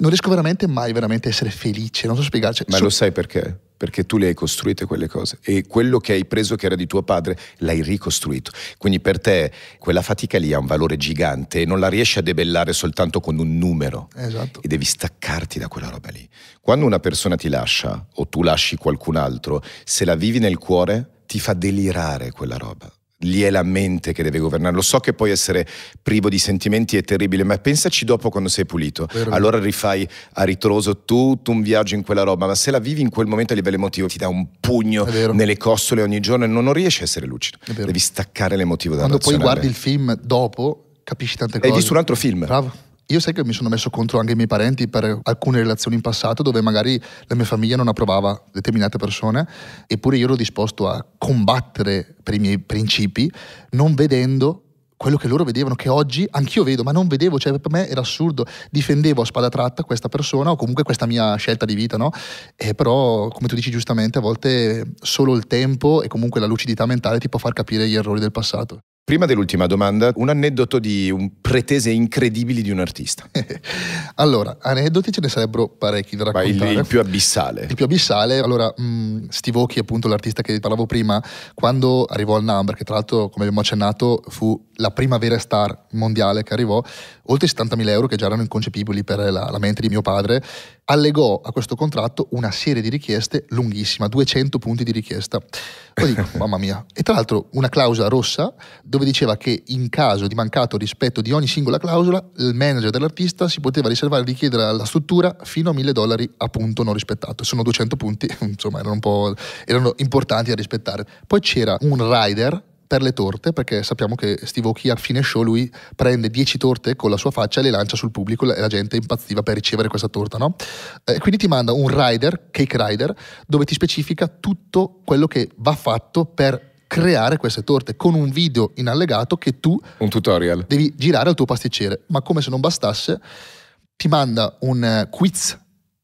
non riesco veramente mai veramente a essere felice, non so spiegarci. Ma so... lo sai perché? Perché tu le hai costruite quelle cose e quello che hai preso che era di tuo padre l'hai ricostruito. Quindi per te quella fatica lì ha un valore gigante e non la riesci a debellare soltanto con un numero. Esatto. E devi staccarti da quella roba lì. Quando una persona ti lascia o tu lasci qualcun altro, se la vivi nel cuore ti fa delirare quella roba lì è la mente che deve governare. Lo so che puoi essere privo di sentimenti è terribile, ma pensaci dopo quando sei pulito. Veramente. Allora rifai a ritroso tutto un viaggio in quella roba, ma se la vivi in quel momento a livello emotivo ti dà un pugno nelle costole ogni giorno e non, non riesci a essere lucido. Devi staccare l'emotivo da Quando poi guardi il film dopo capisci tante cose. Hai visto un altro film? Bravo io sai che mi sono messo contro anche i miei parenti per alcune relazioni in passato dove magari la mia famiglia non approvava determinate persone, eppure io ero disposto a combattere per i miei principi, non vedendo quello che loro vedevano, che oggi anch'io vedo, ma non vedevo, cioè per me era assurdo. Difendevo a spada tratta questa persona o comunque questa mia scelta di vita, no? E eh, però, come tu dici giustamente, a volte solo il tempo e comunque la lucidità mentale ti può far capire gli errori del passato. Prima dell'ultima domanda, un aneddoto di un pretese incredibili di un artista. (laughs) allora, aneddoti ce ne sarebbero parecchi da raccontare. Ma il, il più abissale. Il più abissale, allora, mh, mm, Steve Oki, appunto l'artista che parlavo prima, quando arrivò al Number, che tra l'altro, come abbiamo accennato, fu la prima vera star mondiale che arrivò, oltre i 70.000 euro che già erano inconcepibili per la, la, mente di mio padre, allegò a questo contratto una serie di richieste lunghissima, 200 punti di richiesta. Poi dico, (laughs) mamma mia. E tra l'altro una clausola rossa dove diceva che in caso di mancato rispetto di ogni singola clausola, il manager dell'artista si poteva riservare di chiedere alla struttura fino a 1.000 dollari a punto non rispettato. Sono 200 punti, (laughs) insomma, erano, erano importanti da rispettare. Poi c'era un rider per le torte, perché sappiamo che Steve Aoki a fine show lui prende 10 torte con la sua faccia e le lancia sul pubblico e la gente impazziva per ricevere questa torta, no? Eh, quindi ti manda un rider, cake rider, dove ti specifica tutto quello che va fatto per creare queste torte con un video in allegato che tu un tutorial devi girare al tuo pasticcere ma come se non bastasse ti manda un eh, quiz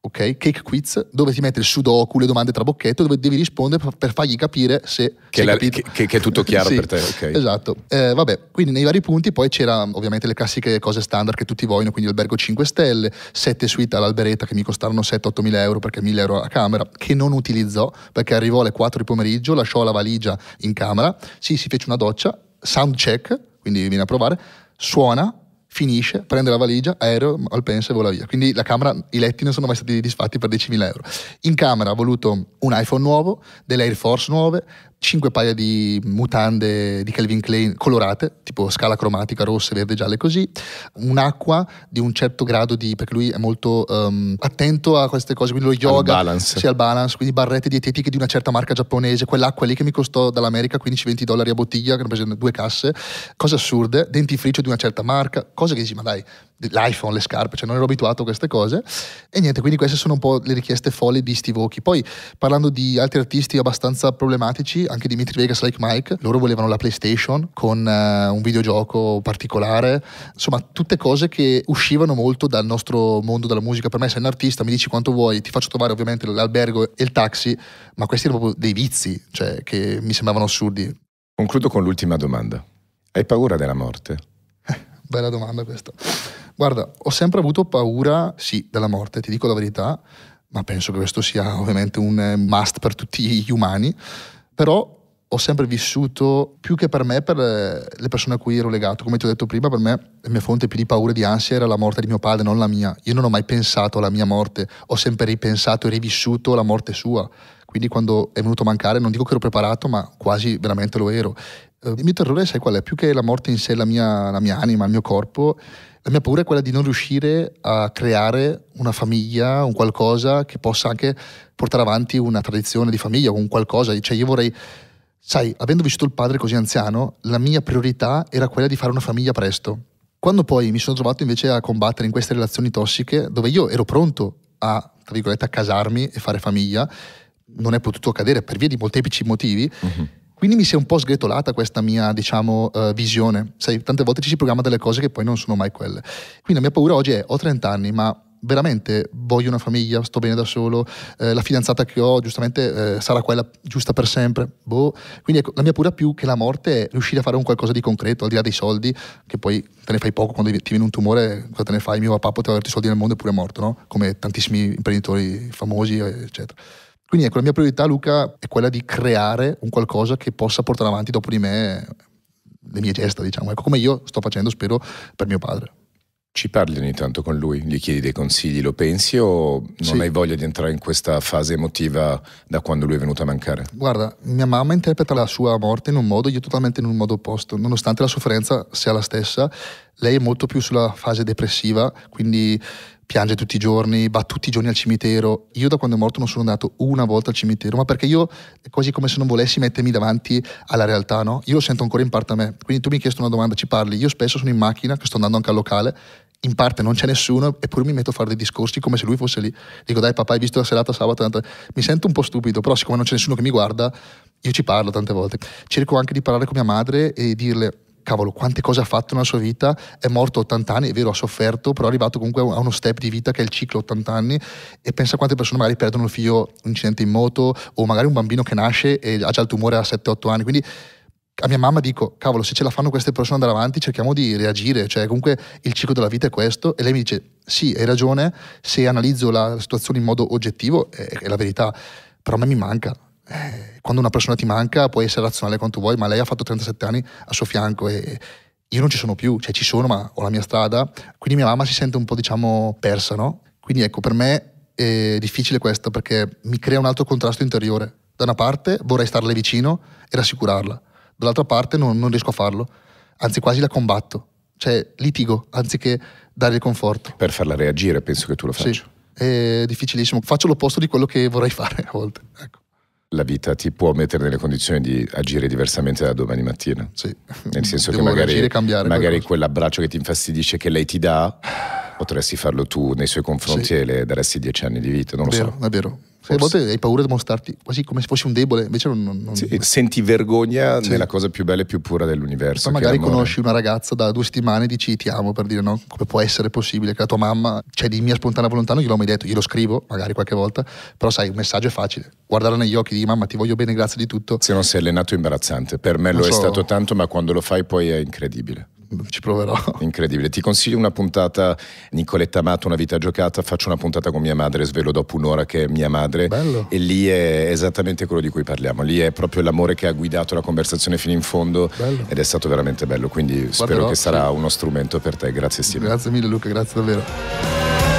ok? Cake quiz, dove ti mette il sudoku, le domande tra bocchetto, dove devi rispondere per fargli capire se che, la, che, che è tutto chiaro (laughs) sì, per te, ok? Esatto. Eh, vabbè, quindi nei vari punti poi c'erano ovviamente le classiche cose standard che tutti vogliono, quindi albergo 5 stelle, 7 suite all'alberetta che mi costarono 7-8 mila euro perché 1000 euro a camera, che non utilizzò perché arrivò alle 4 di pomeriggio, lasciò la valigia in camera, sì, si fece una doccia, sound check, quindi viene a provare, suona, finisce, prende la valigia, aereo, Alpense e vola via. Quindi la camera, i letti non sono mai stati disfatti per 10.000 euro. In camera ha voluto un iPhone nuovo, delle Air Force nuove, cinque paia di mutande di Calvin Klein colorate, tipo scala cromatica rosse, verde, gialle così, un'acqua di un certo grado di, perché lui è molto um, attento a queste cose, quindi lo yoga, al balance. Sì, al balance, quindi barrette dietetiche di una certa marca giapponese, quell'acqua lì che mi costò dall'America 15-20 dollari a bottiglia, che ne ho preso due casse, cose assurde, dentifricio di una certa marca, cose che dici ma dai, l'iPhone, le scarpe, cioè non ero abituato a queste cose. E niente, quindi queste sono un po' le richieste folli di Steve Oki. Poi parlando di altri artisti abbastanza problematici, anche Dimitri Vegas, Like Mike, loro volevano la PlayStation con uh, un videogioco particolare, insomma tutte cose che uscivano molto dal nostro mondo della musica. Per me sei un artista, mi dici quanto vuoi, ti faccio trovare ovviamente l'albergo e il taxi, ma questi erano proprio dei vizi, cioè che mi sembravano assurdi. Concludo con l'ultima domanda. Hai paura della morte? Eh, bella domanda questa. Guarda, ho sempre avuto paura, sì, della morte, ti dico la verità, ma penso che questo sia ovviamente un eh, must per tutti gli umani, però ho sempre vissuto più che per me, per eh, le persone a cui ero legato. Come ti ho detto prima, per me la mia fonte più di paura e di ansia era la morte di mio padre, non la mia. Io non ho mai pensato alla mia morte, ho sempre ripensato e rivissuto la morte sua. Quindi quando è venuto a mancare, non dico che ero preparato, ma quasi veramente lo ero. Eh, il mio terrore, sai qual è? Più che la morte in sé, la mia, la mia anima, il mio corpo, la mia paura è quella di non riuscire a creare una famiglia, un qualcosa che possa anche portare avanti una tradizione di famiglia, un qualcosa. Cioè io vorrei, sai, avendo vissuto il padre così anziano, la mia priorità era quella di fare una famiglia presto. Quando poi mi sono trovato invece a combattere in queste relazioni tossiche, dove io ero pronto a, tra virgolette, a casarmi e fare famiglia, non è potuto accadere per via di molteplici motivi. Uh-huh quindi mi si è un po' sgretolata questa mia, diciamo, uh, visione. Sai, tante volte ci si programma delle cose che poi non sono mai quelle. Quindi la mia paura oggi è, ho 30 anni, ma veramente voglio una famiglia, sto bene da solo, eh, la fidanzata che ho giustamente eh, sarà quella giusta per sempre. Boh. Quindi ecco, la mia paura più che la morte è riuscire a fare un qualcosa di concreto, al di là dei soldi, che poi te ne fai poco quando ti viene un tumore, cosa te ne fai? Il Mio papà poteva averti soldi nel mondo eppure è morto, no? come tantissimi imprenditori famosi, eccetera. Quindi ecco, la mia priorità, Luca, è quella di creare un qualcosa che possa portare avanti dopo di me le mie gesta, diciamo, ecco, come io sto facendo, spero, per mio padre. Ci parli ogni tanto con lui, gli chiedi dei consigli, lo pensi o non sì. hai voglia di entrare in questa fase emotiva da quando lui è venuto a mancare? Guarda, mia mamma interpreta la sua morte in un modo, io totalmente in un modo opposto, nonostante la sofferenza sia la stessa, lei è molto più sulla fase depressiva, quindi piange tutti i giorni, va tutti i giorni al cimitero. Io da quando è morto non sono andato una volta al cimitero, ma perché io è quasi come se non volessi mettermi davanti alla realtà, no? Io lo sento ancora in parte a me. Quindi tu mi hai chiesto una domanda, ci parli. Io spesso sono in macchina, che sto andando anche al locale, in parte non c'è nessuno, eppure mi metto a fare dei discorsi come se lui fosse lì. Dico, dai papà, hai visto la serata sabato? Mi sento un po' stupido, però siccome non c'è nessuno che mi guarda, io ci parlo tante volte. Cerco anche di parlare con mia madre e dirle cavolo, quante cose ha fatto nella sua vita, è morto a 80 anni, è vero, ha sofferto, però è arrivato comunque a uno step di vita che è il ciclo 80 anni e pensa a quante persone magari perdono il figlio un incidente in moto o magari un bambino che nasce e ha già il tumore a 7-8 anni, quindi a mia mamma dico, cavolo, se ce la fanno queste persone andare avanti, cerchiamo di reagire, cioè comunque il ciclo della vita è questo. E lei mi dice, sì, hai ragione, se analizzo la situazione in modo oggettivo è, è la verità, però a me mi manca, eh, quando una persona ti manca puoi essere razionale quanto vuoi, ma lei ha fatto 37 anni al suo fianco e io non ci sono più, cioè ci sono ma ho la mia strada, quindi mia mamma si sente un po' diciamo persa, no? Quindi ecco, per me è difficile questo perché mi crea un altro contrasto interiore. Da una parte vorrei starle vicino e rassicurarla, dall'altra parte non, non riesco a farlo, anzi quasi la combatto, cioè litigo anziché dare il conforto. Per farla reagire penso che tu lo faccia. Sì, è difficilissimo, faccio l'opposto di quello che vorrei fare a volte. Ecco la vita ti può mettere nelle condizioni di agire diversamente da domani mattina. Sì. Nel senso Devo che magari, cambiare, magari quell'abbraccio che ti infastidisce che lei ti dà, potresti farlo tu nei suoi confronti sì. e le daresti dieci anni di vita. Non lo vero, so. È vero, Forse. a volte hai paura di mostrarti quasi come se fossi un debole, invece non. non... Sì, senti vergogna sì. nella cosa più bella e più pura dell'universo. Ma magari conosci una ragazza da due settimane e dici ti amo per dire no. Come può essere possibile che la tua mamma, cioè di mia spontanea volontà, non gliel'ho mai detto, glielo scrivo magari qualche volta, però sai, un messaggio è facile. Guardarla negli occhi di mamma ti voglio bene, grazie di tutto. Se non sei allenato è imbarazzante, per me non lo so. è stato tanto, ma quando lo fai poi è incredibile ci proverò. Incredibile, ti consiglio una puntata Nicoletta Amato, Una vita giocata, faccio una puntata con mia madre, svelo dopo un'ora che è mia madre Bello. e lì è esattamente quello di cui parliamo, lì è proprio l'amore che ha guidato la conversazione fino in fondo Bello. ed è stato veramente bello, quindi Guarderò, spero che sì. sarà uno strumento per te, grazie Steve. Grazie mille Luca, grazie davvero.